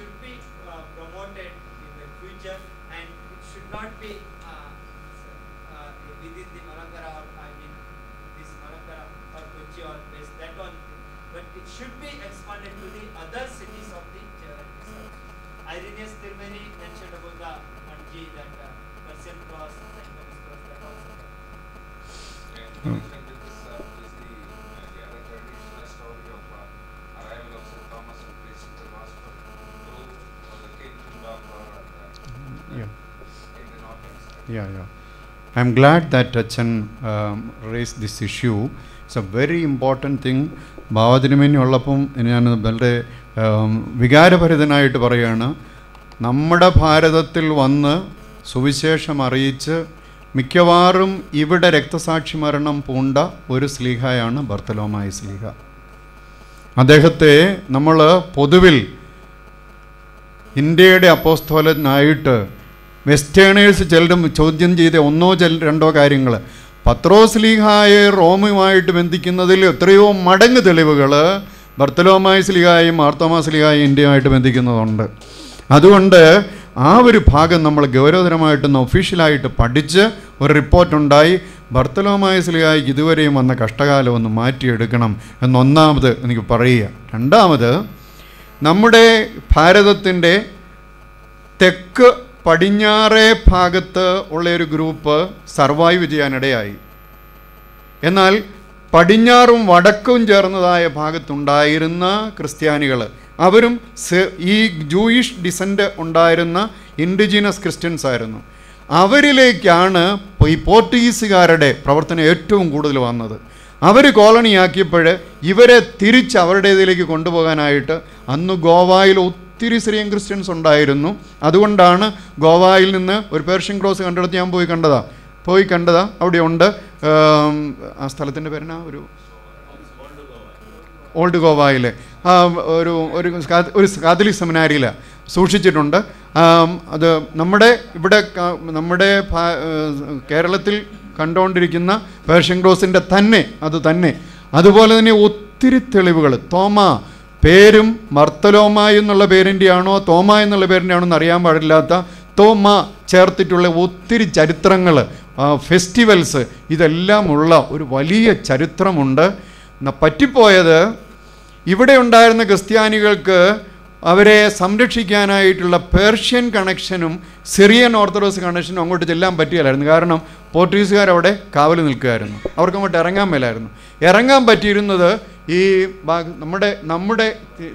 should be uh, promoted in the future and it should not be uh, uh within the Marangara or I mean this Marangara or Kochi or based that one. but it should be expanded to the other cities of the Chevron. Irenaeus Tirmani mentioned about the Manji that uh, person cross I'm glad that Achan um, raised this issue. It's a very important thing. ഭാവതിരുമേനിയുള്ളപ്പം ഞാൻ വളരെ um, വികാരഭരിതനായിട്ട് പറയുകയാണ് നമ്മുടെ ഭാരതത്തിൽ വന്ന് സുവിശേഷം അറിയിച്ച് മിക്കവാറും ഇവിടെ രക്തസാക്ഷി മരണം പൂണ്ട ഒരു സ്ലീഹയാണ് ബർത്തലോമായ സ്ലീഹ അദ്ദേഹത്തെ നമ്മൾ പൊതുവിൽ ഇന്ത്യയുടെ അപ്പോസ്തോലനായിട്ട് വെസ്റ്റേണേഴ്സ് ചിലരും ചോദ്യം ചെയ്ത ഒന്നോ ചെ രണ്ടോ കാര്യങ്ങൾ ലീഹായെ റോമുമായിട്ട് ബന്ധിക്കുന്നതിൽ എത്രയോ മടങ്ങ് തെളിവുകൾ ബർത്തലോമായസ്ലിഹായും മാർത്തോമാസ്ലിഹായും ഇന്ത്യയുമായിട്ട് ബന്ധിക്കുന്നതുണ്ട് അതുകൊണ്ട് ആ ഒരു ഭാഗം നമ്മൾ ഗൗരവതരമായിട്ടൊന്ന് ഒഫീഷ്യലായിട്ട് പഠിച്ച് ഒരു റിപ്പോർട്ടുണ്ടായി ബർത്തലോമായസ്ലിഹായിക്ക് ഇതുവരെയും വന്ന കഷ്ടകാലം ഒന്ന് മാറ്റിയെടുക്കണം എന്നൊന്നാമത് എനിക്ക് പറയുക രണ്ടാമത് നമ്മുടെ ഭാരതത്തിൻ്റെ തെക്ക് പടിഞ്ഞാറേ ഭാഗത്ത് ഉള്ള ഒരു ഗ്രൂപ്പ് സർവൈവ് ചെയ്യാനിടയായി എന്നാൽ പടിഞ്ഞാറും വടക്കും ചേർന്നതായ ഭാഗത്തുണ്ടായിരുന്ന ക്രിസ്ത്യാനികൾ അവരും ഈ ജൂയിഷ് ഡിസൻ്റ് ഉണ്ടായിരുന്ന ഇൻഡിജിനസ് ക്രിസ്ത്യൻസ് ആയിരുന്നു അവരിലേക്കാണ് ഈ പോർട്ടുഗീസുകാരുടെ പ്രവർത്തനം ഏറ്റവും കൂടുതൽ വന്നത് അവർ കോളണിയാക്കിയപ്പോൾ ഇവരെ തിരിച്ച് അവരുടേതിലേക്ക് കൊണ്ടുപോകാനായിട്ട് അന്ന് ഗോവയിൽ ഒത്തിരി സിറിയൻ ക്രിസ്ത്യൻസ് ഉണ്ടായിരുന്നു അതുകൊണ്ടാണ് ഗോവയിൽ നിന്ന് ഒരു പേർഷ്യൻ ക്രോസ് കണ്ടെടുത്ത് ഞാൻ പോയി കണ്ടതാ പോയി കണ്ടതാ അവിടെ ഉണ്ട് ആ സ്ഥലത്തിൻ്റെ പേരിന ഒരു ഓൾഡ് ഗോവയിലെ ഒരു ഒരു ഒരു കാതലി സെമിനാരിയിലാണ് സൂക്ഷിച്ചിട്ടുണ്ട് അത് നമ്മുടെ ഇവിടെ നമ്മുടെ കേരളത്തിൽ കണ്ടുകൊണ്ടിരിക്കുന്ന പേർഷ്യൻ ക്രോസിൻ്റെ തന്നെ അത് തന്നെ അതുപോലെ തന്നെ ഒത്തിരി തെളിവുകൾ തോമ പേരും മർത്തലോമ എന്നുള്ള പേരിൻ്റെ ആണോ തോമ എന്നുള്ള പേരിൻ്റെ ആണോ എന്ന് അറിയാൻ പാടില്ലാത്ത തോമ ചേർത്തിട്ടുള്ള ഒത്തിരി ചരിത്രങ്ങൾ ഫെസ്റ്റിവൽസ് ഇതെല്ലാമുള്ള ഒരു വലിയ ചരിത്രമുണ്ട് പറ്റിപ്പോയത് ഇവിടെ ഉണ്ടായിരുന്ന ക്രിസ്ത്യാനികൾക്ക് അവരെ സംരക്ഷിക്കാനായിട്ടുള്ള പേർഷ്യൻ കണക്ഷനും സിറിയൻ ഓർത്തഡോക്സ് കണക്ഷനും അങ്ങോട്ട് ചെല്ലാൻ പറ്റുകയില്ലായിരുന്നു കാരണം പോർട്ടുഗീസുകാർ അവിടെ കാവൽ നിൽക്കുമായിരുന്നു അവർക്ക് അങ്ങോട്ട് ഇറങ്ങാൻ മേലായിരുന്നു ഇറങ്ങാൻ പറ്റിയിരുന്നത് ഈ നമ്മുടെ നമ്മുടെ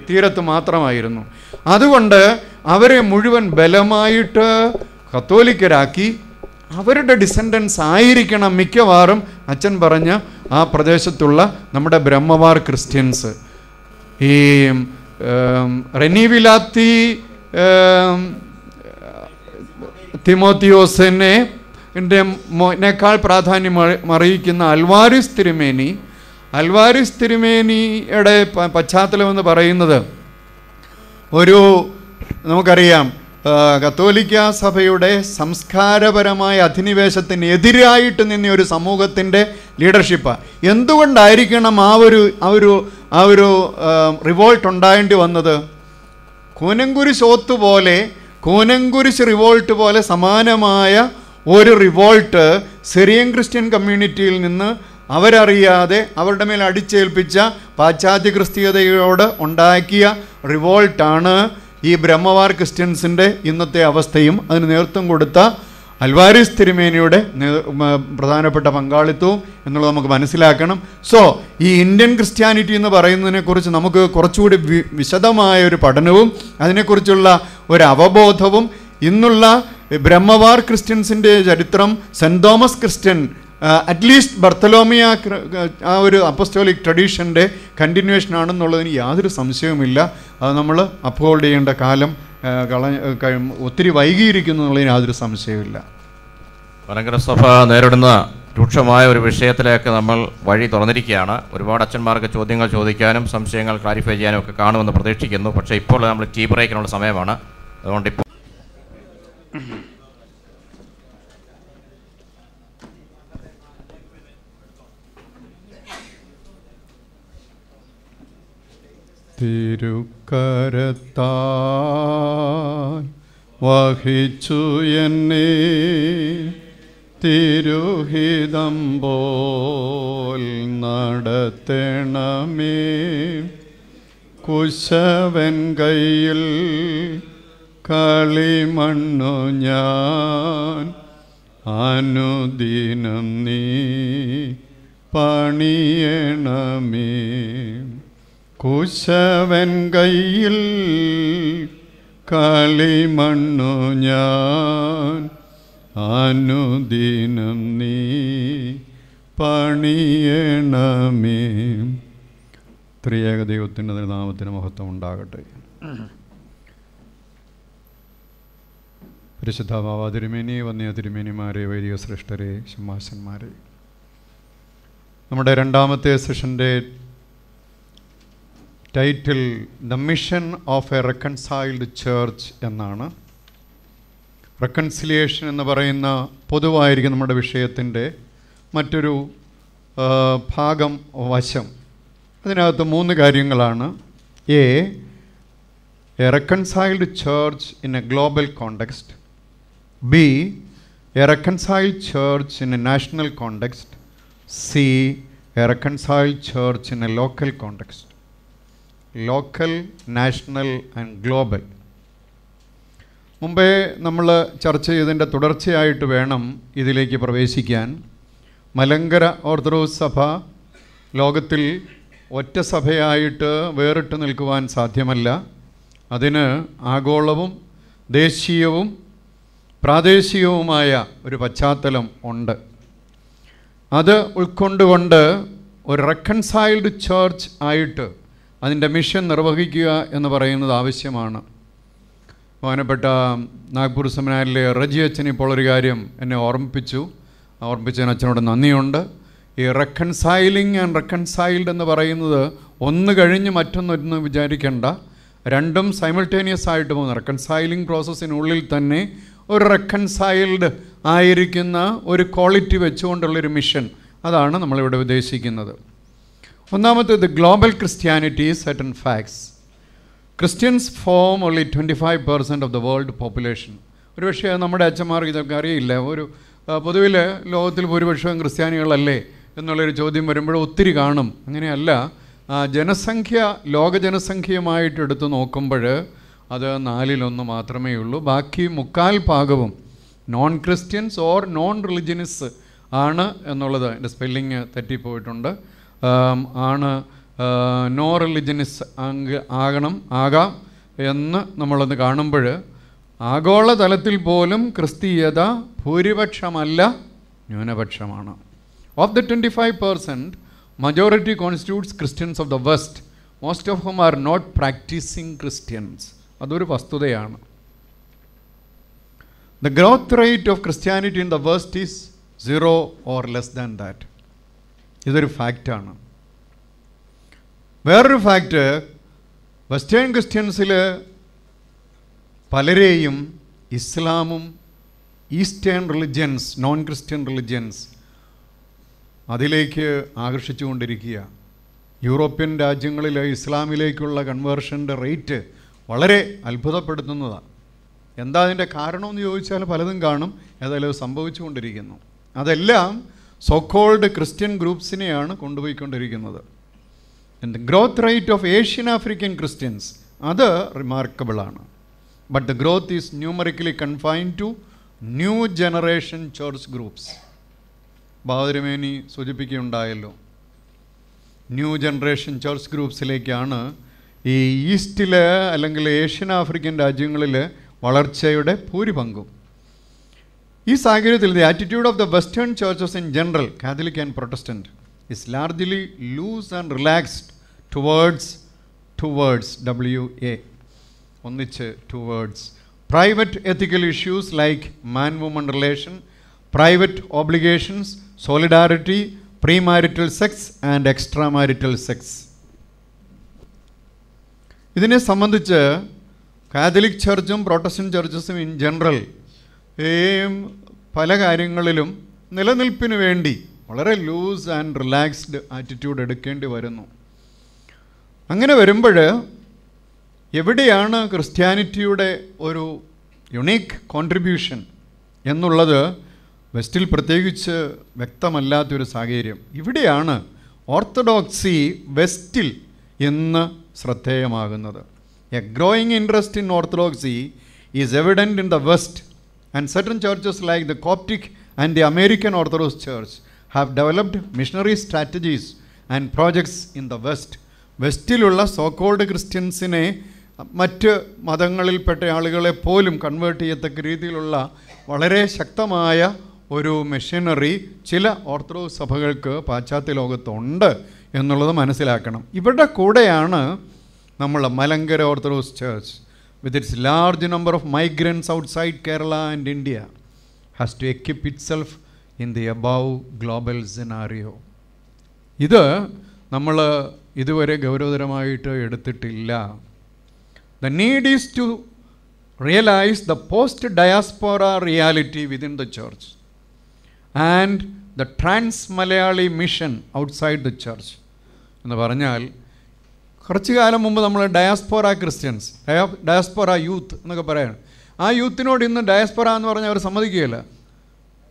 തീരത്ത് മാത്രമായിരുന്നു അതുകൊണ്ട് അവരെ മുഴുവൻ ബലമായിട്ട് കത്തോലിക്കരാക്കി അവരുടെ ഡിസെൻഡൻസ് ആയിരിക്കണം മിക്കവാറും അച്ഛൻ പറഞ്ഞ ആ പ്രദേശത്തുള്ള നമ്മുടെ ബ്രഹ്മവാർ ക്രിസ്ത്യൻസ് ഈ റെനിവിലാത്തി തിമോത്തിയോസിനെ മോനേക്കാൾ പ്രാധാന്യം അറിയിക്കുന്ന അൽവാരിസ് തിരുമേനി അൽവാരിസ് തിരുമേനിയുടെ എന്ന് പറയുന്നത് ഒരു നമുക്കറിയാം കത്തോലിക്ക സഭയുടെ സംസ്കാരപരമായ അധിനിവേശത്തിന് എതിരായിട്ട് നിന്ന ഒരു സമൂഹത്തിൻ്റെ ലീഡർഷിപ്പ് എന്തുകൊണ്ടായിരിക്കണം ആ ഒരു ആ ഒരു ആ ഒരു റിവോൾട്ട് ഉണ്ടായേണ്ടി വന്നത് കൂനങ്കുരിശോത്ത് പോലെ കൂനങ്കുരിശ് റിവോൾട്ട് പോലെ സമാനമായ ഒരു റിവോൾട്ട് സിറിയൻ ക്രിസ്ത്യൻ കമ്മ്യൂണിറ്റിയിൽ നിന്ന് അവരറിയാതെ അവരുടെ മേൽ അടിച്ചേൽപ്പിച്ച പാശ്ചാത്യ ക്രിസ്തീയതയോട് ഉണ്ടാക്കിയ റിവോൾട്ടാണ് ഈ ബ്രഹ്മവാർ ക്രിസ്ത്യൻസിൻ്റെ ഇന്നത്തെ അവസ്ഥയും അതിന് നേതൃത്വം കൊടുത്ത അൽവാരിസ് തിരുമേനിയുടെ പ്രധാനപ്പെട്ട പങ്കാളിത്തവും എന്നുള്ളത് നമുക്ക് മനസ്സിലാക്കണം സോ ഈ ഇന്ത്യൻ ക്രിസ്ത്യാനിറ്റി എന്ന് പറയുന്നതിനെക്കുറിച്ച് നമുക്ക് കുറച്ചുകൂടി വിശദമായ ഒരു പഠനവും അതിനെക്കുറിച്ചുള്ള ഒരു അവബോധവും ഇന്നുള്ള ബ്രഹ്മവാർ ക്രിസ്ത്യൻസിൻ്റെ ചരിത്രം saint Thomas Christian at least Bartholomew ആ ഒരു അപ്പസ്റ്റോലിക് ട്രഡീഷൻ്റെ കണ്ടിന്യൂഷൻ ആണെന്നുള്ളതിന് യാതൊരു സംശയവുമില്ല അത് നമ്മൾ അപ്ഹോൾഡ് ചെയ്യേണ്ട കാലം കള ഒത്തിരി വൈകിയിരിക്കുന്നു എന്നുള്ളതിന് യാതൊരു സംശയവുമില്ല മലങ്കര സഭ നേരിടുന്ന രൂക്ഷമായ ഒരു വിഷയത്തിലേക്ക് നമ്മൾ വഴി തുറന്നിരിക്കുകയാണ് ഒരുപാട് അച്ഛന്മാർക്ക് ചോദ്യങ്ങൾ ചോദിക്കാനും സംശയങ്ങൾ ക്ലാരിഫൈ ചെയ്യാനും ഒക്കെ കാണുമെന്ന് പ്രതീക്ഷിക്കുന്നു പക്ഷേ ഇപ്പോൾ നമ്മൾ ടീ ബ്രേക്കിനുള്ള സമയമാണ് അതുകൊണ്ട് ഇപ്പോൾ തിരുക്കരത്താൽ വഹിച്ചു എന്നെ തിരുഹിതം പോൽ നടത്തണമേ കുശവൻ കയ്യിൽ കളിമണ്ണു ഞാൻ അനുദിനം നീ പണിയണമേ കുശവൻ കയ്യിൽ കളിമണ്ണു ഞാൻ അനുദിനം നീ പണിയണമേ ത്രിയേക ദൈവത്തിൻ്റെ നാമത്തിന് മഹത്വം ഉണ്ടാകട്ടെ പരിശുദ്ധ ബാബ തിരുമേനി വന്നിയ തിരുമേനിമാരെ വൈദിക ശ്രേഷ്ഠരെ ശമാശന്മാരെ നമ്മുടെ രണ്ടാമത്തെ സെഷൻ്റെ title the mission of a reconciled church എന്നാണ് റെക്കൺസിലിയേഷൻ എന്ന് പറയുന്ന പൊതുവായിരിക്കും നമ്മുടെ വിഷയത്തിൻ്റെ മറ്റൊരു ഭാഗം വശം അതിനകത്ത് മൂന്ന് കാര്യങ്ങളാണ് A a reconciled church in a global context B a reconciled church in a national context C a reconciled church in a local context local national and global മുമ്പേ നമ്മൾ ചർച്ച ചെയ്തതിൻ്റെ തുടർച്ചയായിട്ട് വേണം ഇതിലേക്ക് പ്രവേശിക്കാൻ മലങ്കര ഓർത്തഡോക്സ് സഭ ലോകത്തിൽ ഒറ്റ സഭയായിട്ട് വേറിട്ട് നിൽക്കുവാൻ സാധ്യമല്ല അതിന് ആഗോളവും ദേശീയവും പ്രാദേശികവുമായ ഒരു പശ്ചാത്തലം ഉണ്ട് അത് ഉൾക്കൊണ്ടുകൊണ്ട് ഒരു റെക്കൺസൈൽഡ് ചേർച്ച് ആയിട്ട് അതിൻ്റെ മിഷൻ നിർവഹിക്കുക എന്ന് പറയുന്നത് ആവശ്യമാണ് ബഹുമാനപ്പെട്ട നാഗ്പൂർ സെമിനാറിലെ റജി അച്ഛൻ ഇപ്പോൾ ഒരു കാര്യം എന്നെ ഓർമ്മിപ്പിച്ചു ഓർമ്മിപ്പിച്ചതിന് അച്ഛനോട് നന്ദിയുണ്ട് ഈ റെക്കൺസൈലിംഗ് ആൻഡ് റെക്കൺസൈൽഡ് എന്ന് പറയുന്നത് ഒന്ന് കഴിഞ്ഞ് മറ്റൊന്നൊന്ന് വിചാരിക്കേണ്ട രണ്ടും സൈമിൾട്ടേനിയസ് ആയിട്ട് പോകുന്ന റെക്കൺസൈലിംഗ് പ്രോസസ്സിനുള്ളിൽ തന്നെ ഒരു റെക്കൺസൈൽഡ് ആയിരിക്കുന്ന ഒരു ക്വാളിറ്റി വെച്ചുകൊണ്ടുള്ളൊരു മിഷൻ അതാണ് നമ്മളിവിടെ ഉദ്ദേശിക്കുന്നത് ഒന്നാമത്തേത് global Christianity certain facts Christians form only twenty five percent of the world population ഒരുപക്ഷെ നമ്മുടെ അച്ഛന്മാർക്ക് ഇതൊക്കെ അറിയില്ല ഒരു പൊതുവിൽ ലോകത്തിൽ ഭൂരിപക്ഷവും ക്രിസ്ത്യാനികളല്ലേ എന്നുള്ളൊരു ചോദ്യം വരുമ്പോൾ ഒത്തിരി കാണും അങ്ങനെയല്ല ജനസംഖ്യ ലോക ജനസംഖ്യയുമായിട്ട് എടുത്ത് നോക്കുമ്പോൾ അത് നാലിലൊന്ന് മാത്രമേ ഉള്ളൂ ബാക്കി മുക്കാൽ ഭാഗവും non Christians or non religions ആണ് എന്നുള്ളത് എൻ്റെ സ്പെല്ലിങ് തെറ്റിപ്പോയിട്ടുണ്ട് ആണ് നോ റിലിജനിസ് ആകണം ആകാം എന്ന് നമ്മളത് കാണുമ്പോൾ ആഗോള തലത്തിൽ പോലും ക്രിസ്തീയത ഭൂരിപക്ഷമല്ല ന്യൂനപക്ഷമാണ് of the twenty five percent majority constitutes Christians of the west most of whom are not practising Christians അതൊരു വസ്തുതയാണ് the growth rate of Christianity in the west is zero or less than that ഇതൊരു ഫാക്റ്റാണ് വേറൊരു fact western ക്രിസ്ത്യൻസിൽ പലരെയും ഇസ്ലാമും eastern religions non Christian religions അതിലേക്ക് ആകർഷിച്ചുകൊണ്ടിരിക്കുക യൂറോപ്യൻ രാജ്യങ്ങളിൽ ഇസ്ലാമിലേക്കുള്ള കൺവേർഷൻ്റെ റേറ്റ് വളരെ അത്ഭുതപ്പെടുത്തുന്നതാണ് എന്താ അതിൻ്റെ കാരണമെന്ന് ചോദിച്ചാൽ പലതും കാണും ഏതായാലും സംഭവിച്ചുകൊണ്ടിരിക്കുന്നു അതെല്ലാം സോക്കോൾഡ് ക്രിസ്ത്യൻ ഗ്രൂപ്പ്സിനെയാണ് കൊണ്ടുപോയിക്കൊണ്ടിരിക്കുന്നത് and growth rate of Asian African Christians അത് റിമാർക്കബിളാണ് but the growth is numerically confined to new generation church groups ബാബുരമേനി സൂചിപ്പിക്കുകയുണ്ടായല്ലോ ന്യൂ ജനറേഷൻ ചേർച്ച് ഗ്രൂപ്പ്സിലേക്കാണ് ഈ ഈസ്റ്റിൽ അല്ലെങ്കിൽ ഏഷ്യൻ ആഫ്രിക്കൻ രാജ്യങ്ങളിൽ വളർച്ചയുടെ ഭൂരിപങ്കും ഈ സാഹചര്യത്തിൽ the attitude of the Western churches in general Catholic and Protestant is largely loose and relaxed towards towards W A ഒന്നിച്ച് towards private ethical issues like man woman relation private obligations solidarity pre marital sex and extra marital sex ഇതിനെ സംബന്ധിച്ച് Catholic ചർച്ചും Protestant ചർച്ചസും in general ഈ പല കാര്യങ്ങളിലും നിലനിൽപ്പിന് വേണ്ടി വളരെ ലൂസ് ആൻഡ് റിലാക്സ്ഡ് ആറ്റിറ്റ്യൂഡ് എടുക്കേണ്ടി വരുന്നു അങ്ങനെ വരുമ്പോൾ എവിടെയാണ് ക്രിസ്ത്യാനിറ്റിയുടെ ഒരു യുണീക്ക് കോൺട്രിബ്യൂഷൻ എന്നുള്ളത് വെസ്റ്റിൽ പ്രത്യേകിച്ച് വ്യക്തമല്ലാത്തൊരു സാഹചര്യം ഇവിടെയാണ് ഓർത്തഡോക്സി വെസ്റ്റിൽ എന്ന് ശ്രദ്ധേയമാകുന്നത് a growing interest in Orthodoxy is evident in the West And certain churches like the Coptic and the American Orthodox Church have developed missionary strategies and projects in the West വെസ്റ്റിലുള്ള so called ക്രിസ്ത്യൻസിനെ മറ്റ് മതങ്ങളിൽപ്പെട്ട ആളുകളെ പോലും convert ചെയ്യത്തക്ക രീതിയിലുള്ള വളരെ ശക്തമായ ഒരു മിഷനറി ചില ഓർത്തഡോക്സ് സഭകൾക്ക് പാശ്ചാത്യ ലോകത്തുണ്ട് എന്നുള്ളത് മനസ്സിലാക്കണം ഇവരുടെ കൂടെയാണ് നമ്മൾ Malankara Orthodox church with its large number of migrants outside Kerala and India, has to equip itself in the above global scenario. ഇത് നമ്മൾ ഇതുവരെ ഗൗരവതരമായിട്ട് എടുത്തിട്ടില്ല the need is to realise the post diaspora reality within the church and the trans Malayali mission outside the church എന്ന് പറഞ്ഞാൽ കുറച്ച് കാലം മുമ്പ് നമ്മൾ ഡയാസ്പോറ ക്രിസ്ത്യൻസ് ഡയാസ്പോറ യൂത്ത് എന്നൊക്കെ പറയാണ് ആ യൂത്തിനോട് ഇന്ന് ഡയാസ്പോറ എന്ന് പറഞ്ഞാൽ അവർ സമ്മതിക്കുകയില്ല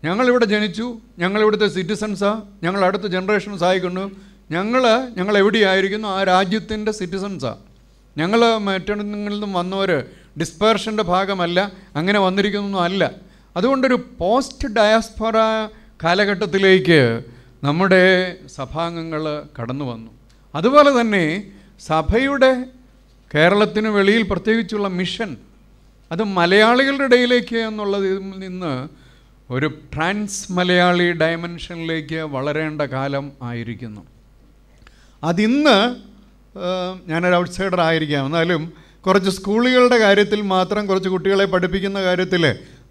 ഞങ്ങളിവിടെ ജനിച്ചു ഞങ്ങളിവിടുത്തെ സിറ്റിസൺസാണ് ഞങ്ങൾ അടുത്ത ജനറേഷൻ സഹായിക്കുന്നു ഞങ്ങൾ ഞങ്ങൾ എവിടെയായിരിക്കുന്നു ആ രാജ്യത്തിൻ്റെ സിറ്റിസൺസാണ് ഞങ്ങൾ മറ്റെവിടെങ്ങളിൽ നിന്നും വന്നവർ ഡിസ്പേർഷൻ്റെ ഭാഗമല്ല അങ്ങനെ വന്നിരിക്കുന്നൊന്നും അല്ല അതുകൊണ്ടൊരു പോസ്റ്റ് ഡയാസ്പോറ കാലഘട്ടത്തിലേക്ക് നമ്മുടെ സഭാംഗങ്ങൾ കടന്നു വന്നു അതുപോലെ തന്നെ സഭയുടെ കേരളത്തിന് വെളിയിൽ പ്രത്യേകിച്ചുള്ള മിഷൻ അത് മലയാളികളുടെ ഇടയിലേക്ക് എന്നുള്ളതിൽ നിന്ന് ഒരു ട്രാൻസ് മലയാളി ഡയമെൻഷനിലേക്ക് വളരേണ്ട കാലം ആയിരിക്കുന്നു അതിന്ന് ഞാനൊരു ഔട്ട്സൈഡർ ആയിരിക്കാം എന്നാലും കുറച്ച് സ്കൂളുകളുടെ കാര്യത്തിൽ മാത്രം കുറച്ച് കുട്ടികളെ പഠിപ്പിക്കുന്ന കാര്യത്തിൽ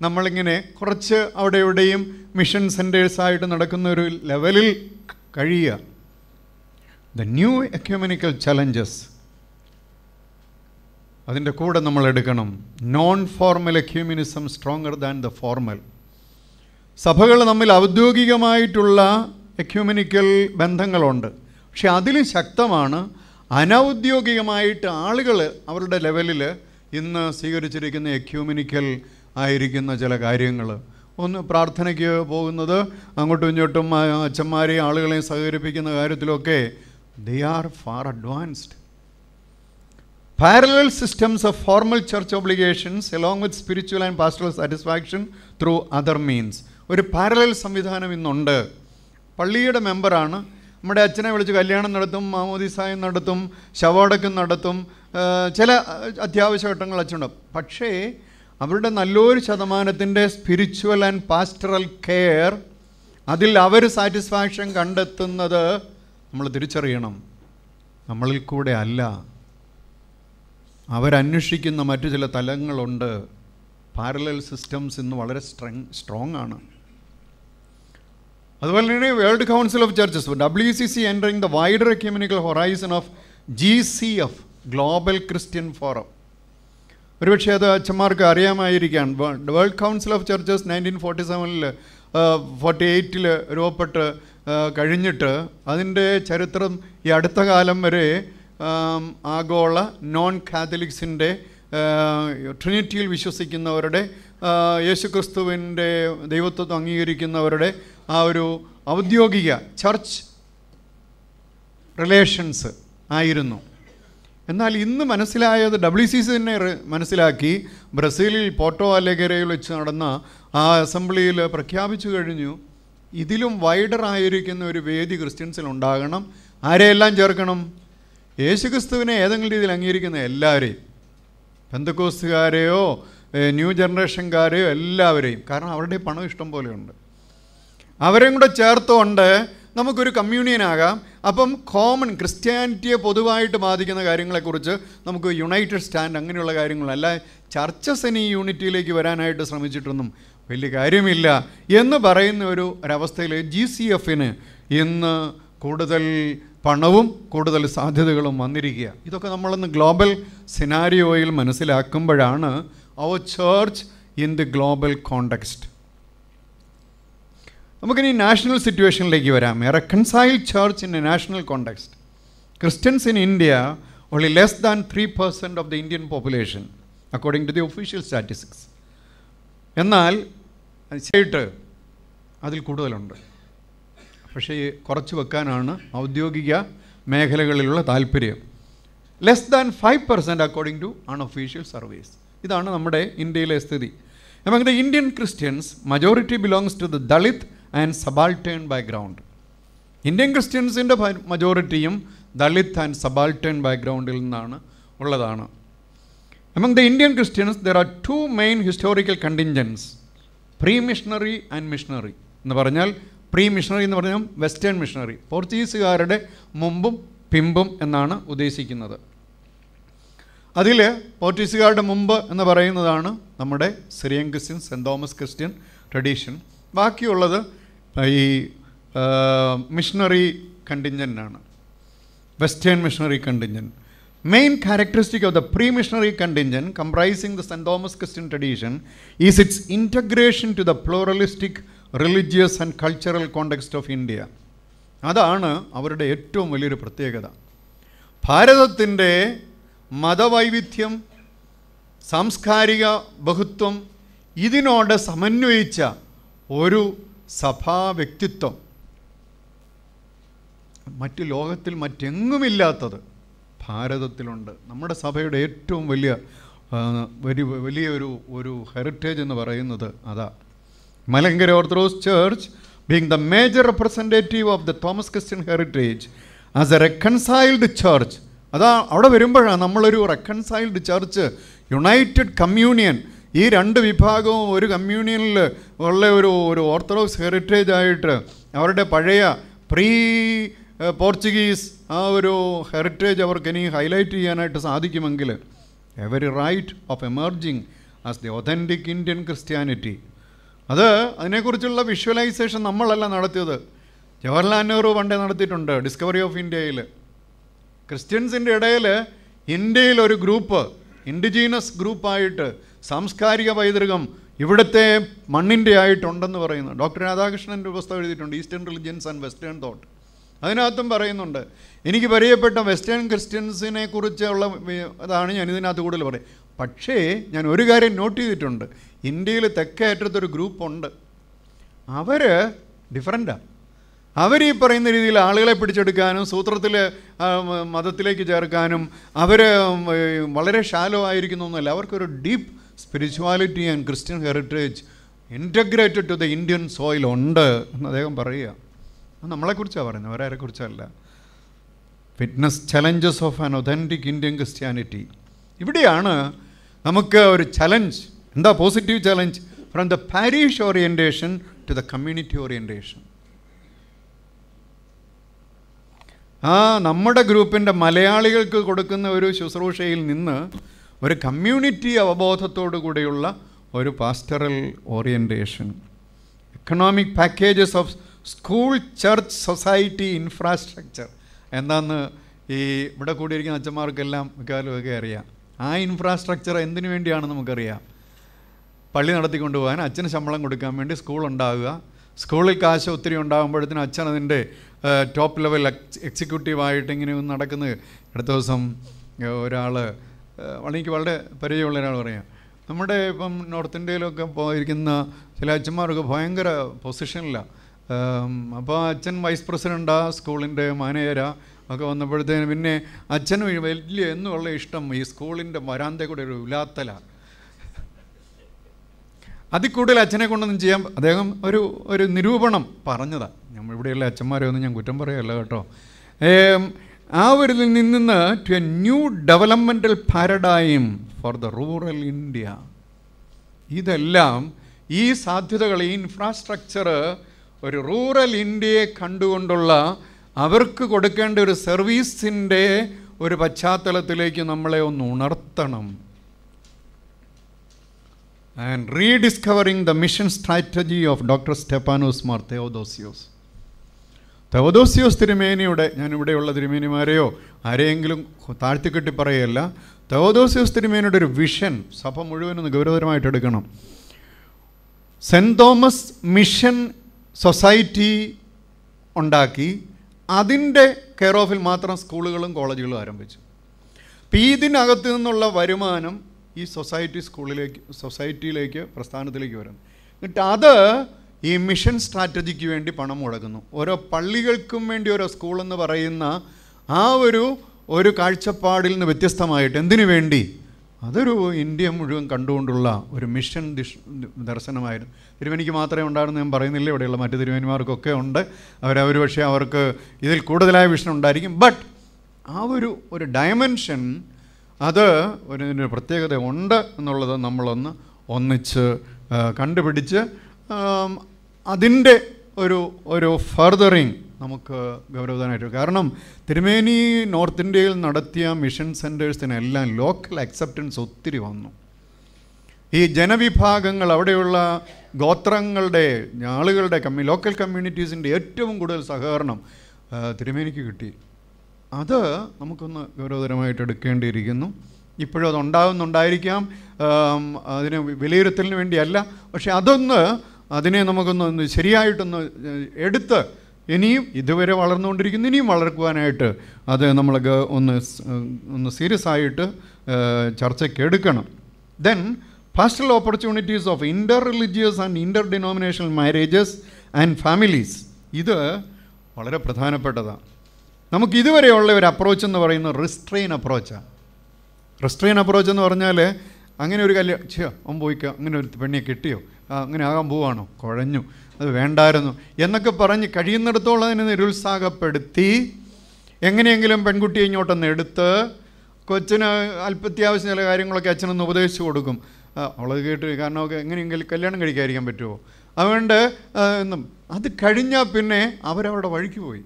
നമ്മളിങ്ങനെ കുറച്ച് അവിടെ ഇവിടെയും മിഷൻ സെൻറ്റേഴ്സായിട്ട് നടക്കുന്ന ഒരു ലെവലിൽ കഴിയുക ദ ന്യൂ എക്യൂമനിക്കൽ ചലഞ്ചസ് അതിൻ്റെ കൂടെ നമ്മൾ എടുക്കണം non formal ecumenism stronger than the formal സഭകൾ തമ്മിൽ ഔദ്യോഗികമായിട്ടുള്ള എക്യൂമനിക്കൽ ബന്ധങ്ങളുണ്ട് പക്ഷെ അതിൽ ശക്തമാണ് അനൗദ്യോഗികമായിട്ട് ആളുകൾ അവരുടെ ലെവലിൽ ഇന്ന് സ്വീകരിച്ചിരിക്കുന്ന എക്യൂമിനിക്കൽ ആയിരിക്കുന്ന ചില കാര്യങ്ങൾ ഒന്ന് പ്രാർത്ഥനയ്ക്ക് പോകുന്നത് അങ്ങോട്ടും ഇങ്ങോട്ടും അച്ഛന്മാരെയും ആളുകളെയും സഹകരിപ്പിക്കുന്ന കാര്യത്തിലൊക്കെ they are far advanced. Parallel systems of formal church obligations along with spiritual and pastoral satisfaction through other means. ഒരു പാരലൽ സംവിധാനം ഇന്നുണ്ട് പള്ളിയുടെ മെമ്പറാണ് നമ്മുടെ അച്ഛനെ വിളിച്ച് കല്യാണം നടത്തും മാമോദിസായം നടത്തും ശവോടക്കം നടത്തും ചില അത്യാവശ്യ ഘട്ടങ്ങൾ അച്ഛനുണ്ട് പക്ഷേ അവരുടെ നല്ലൊരു ശതമാനത്തിൻ്റെ സ്പിരിച്വൽ ആൻഡ് പാസ്റ്ററൽ കെയർ അതിൽ അവർ സാറ്റിസ്ഫാക്ഷൻ കണ്ടെത്തുന്നത് നമ്മൾ തിരിച്ചറിയണം നമ്മളിൽ കൂടെ അല്ല അവരന്വേഷിക്കുന്ന മറ്റു ചില തലങ്ങളുണ്ട് പാരലൽ സിസ്റ്റംസ് ഇന്ന് വളരെ സ്ട്രെങ് സ്ട്രോങ് ആണ് അതുപോലെ തന്നെ World Council of Churches W C C entering the wider ecumenical horizon of G C F Global Christian Forum ഒരുപക്ഷെ അത് അച്ഛന്മാർക്ക് അറിയാമായിരിക്കാം World Council of Churches nineteen forty സെവനിൽ ഫോർട്ടി എയ്റ്റിൽ രൂപപ്പെട്ട് കഴിഞ്ഞിട്ട് അതിൻ്റെ ചരിത്രം ഈ അടുത്ത കാലം വരെ ആഗോള നോൺ കാത്തലിക്സിൻ്റെ ട്രിനിറ്റിയിൽ വിശ്വസിക്കുന്നവരുടെ യേശുക്രിസ്തുവിൻ്റെ ദൈവത്വം അംഗീകരിക്കുന്നവരുടെ ആ ഒരു ഔദ്യോഗിക ചർച്ച് റിലേഷൻസ് ആയിരുന്നു എന്നാൽ ഇന്ന് മനസ്സിലായത് ഡബ്ല്യു സി സി തന്നെ മനസ്സിലാക്കി ബ്രസീലിൽ പോർട്ടോ അലേഗരയിൽ വെച്ച് നടന്ന ആ അസംബ്ലിയിൽ പ്രഖ്യാപിച്ചു കഴിഞ്ഞു ഇതിലും വൈഡറായിരിക്കുന്ന ഒരു വേദി ക്രിസ്ത്യൻസിൽ ഉണ്ടാകണം ആരെയെല്ലാം ചേർക്കണം യേശുക്രിസ്തുവിനെ ഏതെങ്കിലും രീതിയിൽ അംഗീകരിക്കുന്ന എല്ലാവരെയും ബന്ധുക്കോസ്തുകാരെയോ ന്യൂ ജനറേഷൻകാരെയോ എല്ലാവരെയും കാരണം അവരുടെ പണം ഇഷ്ടം പോലെയുണ്ട് അവരെയും കൂടെ ചേർത്തുകൊണ്ട് നമുക്കൊരു ആകാം അപ്പം കോമൺ ക്രിസ്ത്യാനിറ്റിയെ പൊതുവായിട്ട് ബാധിക്കുന്ന കാര്യങ്ങളെക്കുറിച്ച് നമുക്ക് യുണൈറ്റഡ് സ്റ്റാൻഡ് അങ്ങനെയുള്ള കാര്യങ്ങളല്ല ചർച്ചസ് ഇനി യൂണിറ്റിയിലേക്ക് വരാനായിട്ട് ശ്രമിച്ചിട്ടൊന്നും വലിയ കാര്യമില്ല എന്ന് പറയുന്ന ഒരു ഒരവസ്ഥയിൽ ജി സി എഫിന് ഇന്ന് കൂടുതൽ പണവും കൂടുതൽ സാധ്യതകളും വന്നിരിക്കുക ഇതൊക്കെ നമ്മളൊന്ന് ഗ്ലോബൽ സിനാരിയോയിൽ മനസ്സിലാക്കുമ്പോഴാണ് അവർ church in the global context നമുക്കിനി നാഷണൽ സിറ്റുവേഷനിലേക്ക് വരാം a reconcile church in a national context Christians in India only less than three percent of the Indian population according to the official statistics എന്നാൽ ആയിട്ട് അതിൽ കൂടുതലുണ്ട് പക്ഷേ കുറച്ച് വെക്കാനാണ് ഔദ്യോഗിക മേഖലകളിലുള്ള താല്പര്യം less than five percent according to unofficial service ഇതാണ് നമ്മുടെ ഇന്ത്യയിലെ സ്ഥിതി among the Indian Christians, majority belongs to the Dalit and subaltern background Indian ക്രിസ്ത്യൻസിൻ്റെ മജോറിറ്റിയും ദളിത് ആൻഡ് സബാൾട്ടേൺ ബാക്ക്ഗ്രൗണ്ടിൽ നിന്നാണ് ഉള്ളതാണ് among the Indian Christians there are two main historical contingents pre missionary and missionary എന്ന് പറഞ്ഞാൽ പ്രീ മിഷണറി എന്ന് പറഞ്ഞാൽ western missionary പോർച്ചുഗീസുകാരുടെ മുമ്പും പിമ്പും എന്നാണ് ഉദ്ദേശിക്കുന്നത് അതിൽ പോർച്ചുഗീസുകാരുടെ മുമ്പ് എന്ന് പറയുന്നതാണ് നമ്മുടെ Syrian Christian Saint Thomas Christian tradition ബാക്കിയുള്ളത് ഈ മിഷണറി ആണ് Western missionary contingent main characteristic of the pre missionary contingent comprising the Saint Thomas Christian tradition is its integration to the pluralistic religious and cultural context of India അതാണ് അവരുടെ ഏറ്റവും വലിയൊരു പ്രത്യേകത ഭാരതത്തിൻ്റെ മതവൈവിധ്യം സാംസ്കാരിക ബഹുത്വം ഇതിനോട് സമന്വയിച്ച ഒരു സഭാ വ്യക്തിത്വം മറ്റ് ലോകത്തിൽ മറ്റെങ്ങുമില്ലാത്തത് ഭാരതത്തിലുണ്ട് നമ്മുടെ സഭയുടെ ഏറ്റവും വലിയ വലിയ വലിയൊരു ഒരു ഹെറിറ്റേജ് എന്ന് പറയുന്നത് അതാ Malankara Orthodox church being the major representative of the Thomas Christian heritage as a reconciled church അതാ അവിടെ വരുമ്പോഴാണ് നമ്മളൊരു റെക്കൺസൈൽഡ് ചേർച്ച് യുണൈറ്റഡ് കമ്മ്യൂണിയൻ ഈ രണ്ട് വിഭാഗവും ഒരു കമ്മ്യൂണിയനിൽ ഉള്ള ഒരു ഒരു ഓർത്തഡോക്സ് ഹെറിറ്റേജ് ആയിട്ട് അവരുടെ പഴയ പ്രീ പോർച്ചുഗീസ് ആ ഒരു ഹെറിറ്റേജ് അവർക്ക് ഇനി ഹൈലൈറ്റ് ചെയ്യാനായിട്ട് സാധിക്കുമെങ്കിൽ every right of emerging as the authentic Indian Christianity അത് അതിനെക്കുറിച്ചുള്ള വിഷ്വലൈസേഷൻ നമ്മളല്ല നടത്തിയത് ജവഹർലാൽ നെഹ്റു പണ്ടേ നടത്തിയിട്ടുണ്ട് ഡിസ്കവറി ഓഫ് ഇന്ത്യയിൽ ക്രിസ്ത്യൻസിൻ്റെ ഇടയിൽ ഇന്ത്യയിലൊരു ഗ്രൂപ്പ് ഇൻഡിജീനസ് ഗ്രൂപ്പായിട്ട് സാംസ്കാരിക പൈതൃകം ഇവിടുത്തെ മണ്ണിൻ്റെ ആയിട്ടുണ്ടെന്ന് പറയുന്നു ഡോക്ടർ രാധാകൃഷ്ണൻ്റെ പുസ്തകം എഴുതിയിട്ടുണ്ട് Eastern religions and Western thought അതിനകത്തും പറയുന്നുണ്ട് എനിക്ക് പരിചയപ്പെട്ട വെസ്റ്റേൺ ക്രിസ്ത്യൻസിനെ കുറിച്ചുള്ള അതാണ് ഞാൻ ഇതിനകത്ത് കൂടുതൽ പറയും പക്ഷേ ഞാൻ ഒരു കാര്യം നോട്ട് ചെയ്തിട്ടുണ്ട് ഇന്ത്യയിൽ തെക്കേ അറ്റത്തൊരു ഗ്രൂപ്പുണ്ട് അവർ ഡിഫറൻറ്റാണ് അവർ ഈ പറയുന്ന രീതിയിൽ ആളുകളെ പിടിച്ചെടുക്കാനും സൂത്രത്തിൽ മതത്തിലേക്ക് ചേർക്കാനും അവർ വളരെ ഷാലോ ആയിരിക്കുന്നു എന്നല്ല അവർക്കൊരു deep spirituality and Christian heritage integrated to the Indian soil ഉണ്ട് എന്ന് അദ്ദേഹം പറയുക നമ്മളെക്കുറിച്ചാണ് പറയുന്നത് കുറിച്ചല്ല fitness challenges of an authentic Indian Christianity ഇവിടെയാണ് നമുക്ക് ഒരു ചലഞ്ച് എന്താ positive challenge from the parish orientation to the community orientation ആ നമ്മുടെ ഗ്രൂപ്പിൻ്റെ മലയാളികൾക്ക് കൊടുക്കുന്ന ഒരു ശുശ്രൂഷയിൽ നിന്ന് ഒരു കമ്മ്യൂണിറ്റി അവബോധത്തോടു കൂടിയുള്ള ഒരു pastoral orientation economic packages of school church society infrastructure എന്താന്ന് ഈ ഇവിടെ കൂടിയിരിക്കുന്ന അച്ഛന്മാർക്കെല്ലാം മിക്കാലുമൊക്കെ അറിയാം ആ ഇൻഫ്രാസ്ട്രക്ചർ എന്തിനു വേണ്ടിയാണ് നമുക്കറിയാം പള്ളി നടത്തിക്കൊണ്ട് പോകാൻ അച്ഛന് ശമ്പളം കൊടുക്കാൻ വേണ്ടി സ്കൂൾ ഉണ്ടാകുക സ്കൂളിൽ കാശ് ഒത്തിരി ഉണ്ടാകുമ്പോഴത്തേനും അച്ഛൻ അതിൻ്റെ ടോപ്പ് ലെവൽ എക്സിക്യൂട്ടീവായിട്ട് ഇങ്ങനെ നടക്കുന്നത് അടുത്ത ദിവസം ഒരാൾ എനിക്ക് വളരെ പരിചയമുള്ള ഒരാൾ പറയാം നമ്മുടെ ഇപ്പം നോർത്ത് ഇന്ത്യയിലൊക്കെ പോയിരിക്കുന്ന ചില അച്ഛന്മാർക്ക് ഭയങ്കര പൊസിഷനിലാണ് അപ്പോൾ അച്ഛൻ വൈസ് പ്രസിഡൻ്റ് സ്കൂളിൻ്റെ മാനേജരാണ് ഒക്കെ വന്നപ്പോഴത്തേന് പിന്നെ അച്ഛന് വലിയ എന്നുള്ള ഇഷ്ടം ഈ സ്കൂളിൻ്റെ വരാന്ത കൂടെ ഒരു ഉലാത്തല അതിൽ കൂടുതൽ അച്ഛനെ കൊണ്ടൊന്നും ചെയ്യാം അദ്ദേഹം ഒരു ഒരു നിരൂപണം പറഞ്ഞതാണ് നമ്മൾ ഇവിടെയുള്ള അച്ഛന്മാരെ ഒന്നും ഞാൻ കുറ്റം പറയല്ല കേട്ടോ ഒരു നിന്ന് to a new developmental paradigm for the rural India ഇതെല്ലാം ഈ സാധ്യതകൾ ഈ ഇൻഫ്രാസ്ട്രക്ചർ ഒരു റൂറൽ ഇന്ത്യയെ കണ്ടുകൊണ്ടുള്ള അവർക്ക് കൊടുക്കേണ്ട ഒരു സർവീസിൻ്റെ ഒരു പശ്ചാത്തലത്തിലേക്ക് നമ്മളെ ഒന്ന് ഉണർത്തണം and rediscovering the mission strategy of doctor Stephanos Mar Theodosius Theodosius തിരുമേനിയുടെ ഞാൻ ഇവിടെയുള്ള തിരുമേനിമാരെയോ ആരെയെങ്കിലും താഴ്ത്തിക്കെട്ടി പറയുകയല്ല തെവദോസിയോസ് തിരുമേനിയുടെ ഒരു വിഷൻ സഭ മുഴുവനൊന്ന് ഗൗരവതരമായിട്ട് എടുക്കണം സെൻറ്റ് തോമസ് മിഷൻ സൊസൈറ്റി ഉണ്ടാക്കി അതിൻ്റെ കെയർ ഓഫിൽ മാത്രം സ്കൂളുകളും കോളേജുകളും ആരംഭിച്ചു അപ്പം ഇതിനകത്ത് നിന്നുള്ള വരുമാനം ഈ സൊസൈറ്റി സ്കൂളിലേക്ക് സൊസൈറ്റിയിലേക്ക് പ്രസ്ഥാനത്തിലേക്ക് വരുന്നു എന്നിട്ട് അത് ഈ മിഷൻ സ്ട്രാറ്റജിക്ക് വേണ്ടി പണം മുടക്കുന്നു ഓരോ പള്ളികൾക്കും വേണ്ടി ഓരോ സ്കൂളെന്ന് പറയുന്ന ആ ഒരു ഒരു കാഴ്ചപ്പാടിൽ നിന്ന് വ്യത്യസ്തമായിട്ട് എന്തിനു വേണ്ടി അതൊരു ഇന്ത്യ മുഴുവൻ കണ്ടുകൊണ്ടുള്ള ഒരു മിഷൻ ദിഷ് ദർശനമായിരുന്നു തിരുവനിക്ക് മാത്രമേ ഉണ്ടായിരുന്നു ഞാൻ പറയുന്നില്ല ഇവിടെയുള്ള മറ്റു തിരുവനിമാർക്കൊക്കെ ഉണ്ട് അവരവർ പക്ഷേ അവർക്ക് ഇതിൽ കൂടുതലായ വിഷൻ ഉണ്ടായിരിക്കും ബട്ട് ആ ഒരു ഒരു ഡയമെൻഷൻ അത് ഒരു പ്രത്യേകത ഉണ്ട് എന്നുള്ളത് നമ്മളൊന്ന് ഒന്നിച്ച് കണ്ടുപിടിച്ച് അതിൻ്റെ ഒരു ഒരു ഫർദറിങ് നമുക്ക് ഗൗരവതനായിട്ട് കാരണം തിരുമേനി നോർത്ത് ഇന്ത്യയിൽ നടത്തിയ മിഷൻ സെൻറ്റേഴ്സിനെല്ലാം ലോക്കൽ അക്സെപ്റ്റൻസ് ഒത്തിരി വന്നു ഈ ജനവിഭാഗങ്ങൾ അവിടെയുള്ള ഗോത്രങ്ങളുടെ ആളുകളുടെ കമ്മി ലോക്കൽ കമ്മ്യൂണിറ്റീസിൻ്റെ ഏറ്റവും കൂടുതൽ സഹകരണം തിരുമേനിക്ക് കിട്ടി അത് നമുക്കൊന്ന് ഗൗരവതരമായിട്ട് എടുക്കേണ്ടിയിരിക്കുന്നു ഇപ്പോഴും അത് ഉണ്ടാകുന്നുണ്ടായിരിക്കാം അതിന് വിലയിരുത്തലിന് വേണ്ടിയല്ല പക്ഷേ അതൊന്ന് അതിനെ നമുക്കൊന്ന് ശരിയായിട്ടൊന്ന് എടുത്ത് ഇനിയും ഇതുവരെ വളർന്നുകൊണ്ടിരിക്കുന്ന ഇനിയും വളർക്കുവാനായിട്ട് അത് നമ്മൾക്ക് ഒന്ന് ഒന്ന് സീരിയസ് ആയിട്ട് ചർച്ചയ്ക്ക് എടുക്കണം then pastoral opportunities of inter religious and inter denomination marriages and families ഇത് വളരെ പ്രധാനപ്പെട്ടതാണ് നമുക്ക് ഇതുവരെയുള്ള ഒരു അപ്രോച്ച് എന്ന് പറയുന്നത് റിസ്ട്രെയിൻ അപ്രോച്ചാണ് റിസ്ട്രെയിൻ അപ്രോച്ച് എന്ന് പറഞ്ഞാൽ അങ്ങനെ ഒരു കല്യാണം ചെയ്യോ അവൻ പോയിക്കോ അങ്ങനെ ഒരു പെണ്ണിയെ കിട്ടിയോ അങ്ങനെ ആകാൻ പോവാണോ കുഴഞ്ഞു അത് വേണ്ടായിരുന്നു എന്നൊക്കെ പറഞ്ഞ് കഴിയുന്നിടത്തോളം അതിനെ നിരുത്സാഹപ്പെടുത്തി എങ്ങനെയെങ്കിലും പെൺകുട്ടിയെ ഇങ്ങോട്ടൊന്ന് എടുത്ത് കൊച്ചിന് അല്പത്യാവശ്യം ചില കാര്യങ്ങളൊക്കെ അച്ഛനൊന്ന് ഉപദേശിച്ചു കൊടുക്കും അവളത് കേട്ട് കാരണം ഒക്കെ എങ്ങനെയെങ്കിലും കല്യാണം കഴിക്കാതിരിക്കാൻ പറ്റുമോ അതുകൊണ്ട് എന്നും അത് കഴിഞ്ഞാൽ പിന്നെ അവരവരുടെ വഴിക്ക് പോയി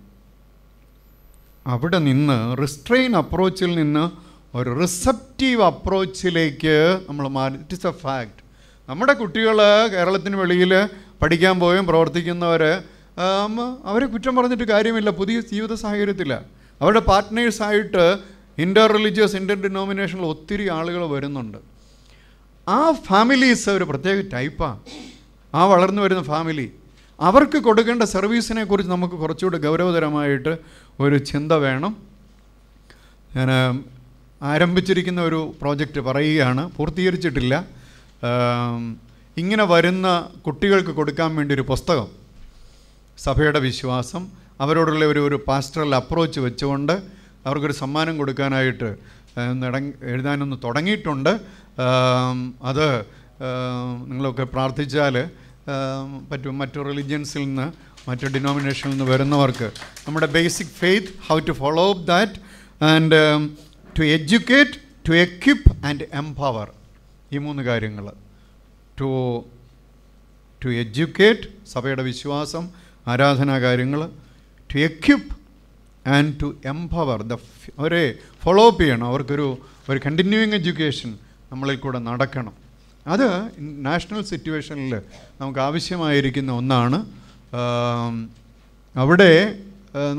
അവിടെ നിന്ന് റിസ്ട്രെയിൻ അപ്രോച്ചിൽ നിന്ന് ഒരു റിസപ്റ്റീവ് അപ്രോച്ചിലേക്ക് നമ്മൾ മാറി ഇറ്റ് ഇസ് എ ഫാക്റ്റ് നമ്മുടെ കുട്ടികൾ കേരളത്തിന് വെളിയിൽ പഠിക്കാൻ പോയും പ്രവർത്തിക്കുന്നവർ അവരെ കുറ്റം പറഞ്ഞിട്ട് കാര്യമില്ല പുതിയ ജീവിത സാഹചര്യത്തില്ല അവരുടെ പാർട്ട്നേഴ്സായിട്ട് ഇൻ്റർ റിലീജിയസ് ഇൻ്റർ ഡിനോമിനേഷനിൽ ഒത്തിരി ആളുകൾ വരുന്നുണ്ട് ആ ഫാമിലീസ് ഒരു പ്രത്യേക ടൈപ്പാണ് ആ വളർന്നു വരുന്ന ഫാമിലി അവർക്ക് കൊടുക്കേണ്ട സർവീസിനെ കുറിച്ച് നമുക്ക് കുറച്ചുകൂടി ഗൗരവതരമായിട്ട് ഒരു ചിന്ത വേണം ഞാൻ ആരംഭിച്ചിരിക്കുന്ന ഒരു പ്രോജക്റ്റ് പറയുകയാണ് പൂർത്തീകരിച്ചിട്ടില്ല ഇങ്ങനെ വരുന്ന കുട്ടികൾക്ക് കൊടുക്കാൻ വേണ്ടി ഒരു പുസ്തകം സഭയുടെ വിശ്വാസം അവരോടുള്ള ഒരു ഒരു പാസ്റ്ററൽ അപ്രോച്ച് വെച്ചുകൊണ്ട് അവർക്കൊരു സമ്മാനം കൊടുക്കാനായിട്ട് എഴുതാനൊന്ന് തുടങ്ങിയിട്ടുണ്ട് അത് നിങ്ങളൊക്കെ പ്രാർത്ഥിച്ചാൽ പറ്റും മറ്റു റിലിജ്യൻസിൽ നിന്ന് മറ്റു ഡിനോമിനേഷനിൽ നിന്ന് വരുന്നവർക്ക് നമ്മുടെ basic faith how to follow up that and to educate to equip and empower ഈ മൂന്ന് കാര്യങ്ങൾ ടു ടു എഡ്യൂക്കേറ്റ് സഭയുടെ വിശ്വാസം ആരാധനാ കാര്യങ്ങൾ to equip and to empower the അവരെ ഫോളോ അപ്പ് ചെയ്യണം അവർക്കൊരു ഒരു കണ്ടിന്യൂയിങ് എഡ്യൂക്കേഷൻ നമ്മളിൽ കൂടെ നടക്കണം അത് നാഷണൽ സിറ്റുവേഷനിൽ നമുക്ക് ആവശ്യമായിരിക്കുന്ന ഒന്നാണ് അവിടെ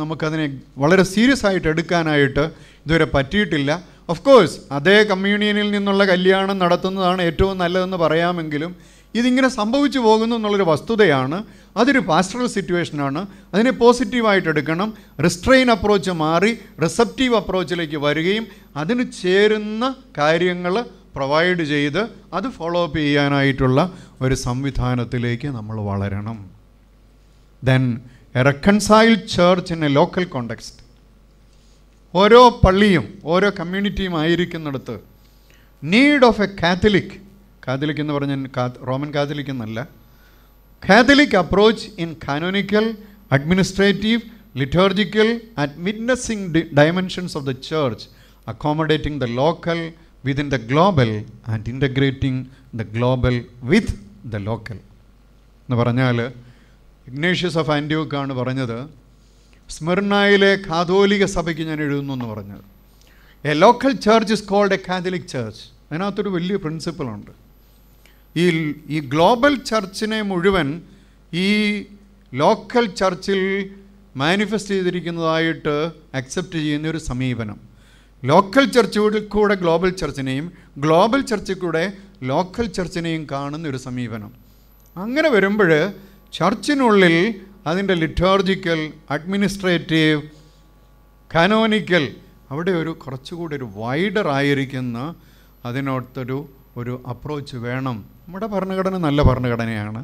നമുക്കതിനെ വളരെ സീരിയസ് ആയിട്ട് എടുക്കാനായിട്ട് ഇതുവരെ പറ്റിയിട്ടില്ല ഓഫ് കോഴ്സ് അതേ കമ്മ്യൂണിയനിൽ നിന്നുള്ള കല്യാണം നടത്തുന്നതാണ് ഏറ്റവും നല്ലതെന്ന് പറയാമെങ്കിലും ഇതിങ്ങനെ സംഭവിച്ചു പോകുന്നു എന്നുള്ളൊരു വസ്തുതയാണ് അതൊരു പാസ്റ്ററൽ സിറ്റുവേഷനാണ് അതിനെ പോസിറ്റീവായിട്ട് എടുക്കണം റിസ്ട്രെയിൻ അപ്രോച്ച് മാറി റിസപ്റ്റീവ് അപ്രോച്ചിലേക്ക് വരികയും അതിന് ചേരുന്ന കാര്യങ്ങൾ പ്രൊവൈഡ് ചെയ്ത് അത് ഫോളോ അപ്പ് ചെയ്യാനായിട്ടുള്ള ഒരു സംവിധാനത്തിലേക്ക് നമ്മൾ വളരണം then reconcile church in a local context ഓരോ പള്ളിയും ഓരോ കമ്മ്യൂണിറ്റിയും ആയിരിക്കുന്നിടത്ത് need of a Catholic Catholic എന്ന് പറഞ്ഞാൽ റോമൻ കാത്തലിക് എന്നല്ല Catholic approach in canonical administrative liturgical and witnessing dimensions of the church accommodating the local within the global and integrating the global with the local എന്ന് പറഞ്ഞാൽ Ignatius of ആൻഡ്യൂക്കാണ് പറഞ്ഞത് സ്മിർണയിലെ കാതോലിക സഭയ്ക്ക് ഞാൻ എഴുതുന്നു എന്ന് പറഞ്ഞത് a local church is called a Catholic church അതിനകത്തൊരു വലിയ പ്രിൻസിപ്പിളുണ്ട് ഈ ഈ ഗ്ലോബൽ ചർച്ചിനെ മുഴുവൻ ഈ ലോക്കൽ ചർച്ചിൽ മാനിഫെസ്റ്റ് ചെയ്തിരിക്കുന്നതായിട്ട് അക്സെപ്റ്റ് ചെയ്യുന്ന ഒരു സമീപനം ലോക്കൽ ചർച്ചുകളിൽ കൂടെ ഗ്ലോബൽ ചർച്ചിനെയും ഗ്ലോബൽ ചർച്ചിൽ കൂടെ ലോക്കൽ ചർച്ചിനെയും കാണുന്ന ഒരു സമീപനം അങ്ങനെ വരുമ്പോൾ ചർച്ചിനുള്ളിൽ അതിൻ്റെ ലിറ്റോർജിക്കൽ അഡ്മിനിസ്ട്രേറ്റീവ് കാനോനിക്കൽ അവിടെ ഒരു കുറച്ചുകൂടി ഒരു വൈഡർ ആയിരിക്കുന്ന അതിനോടത്തൊരു ഒരു അപ്രോച്ച് വേണം നമ്മുടെ ഭരണഘടന നല്ല ഭരണഘടനയാണ്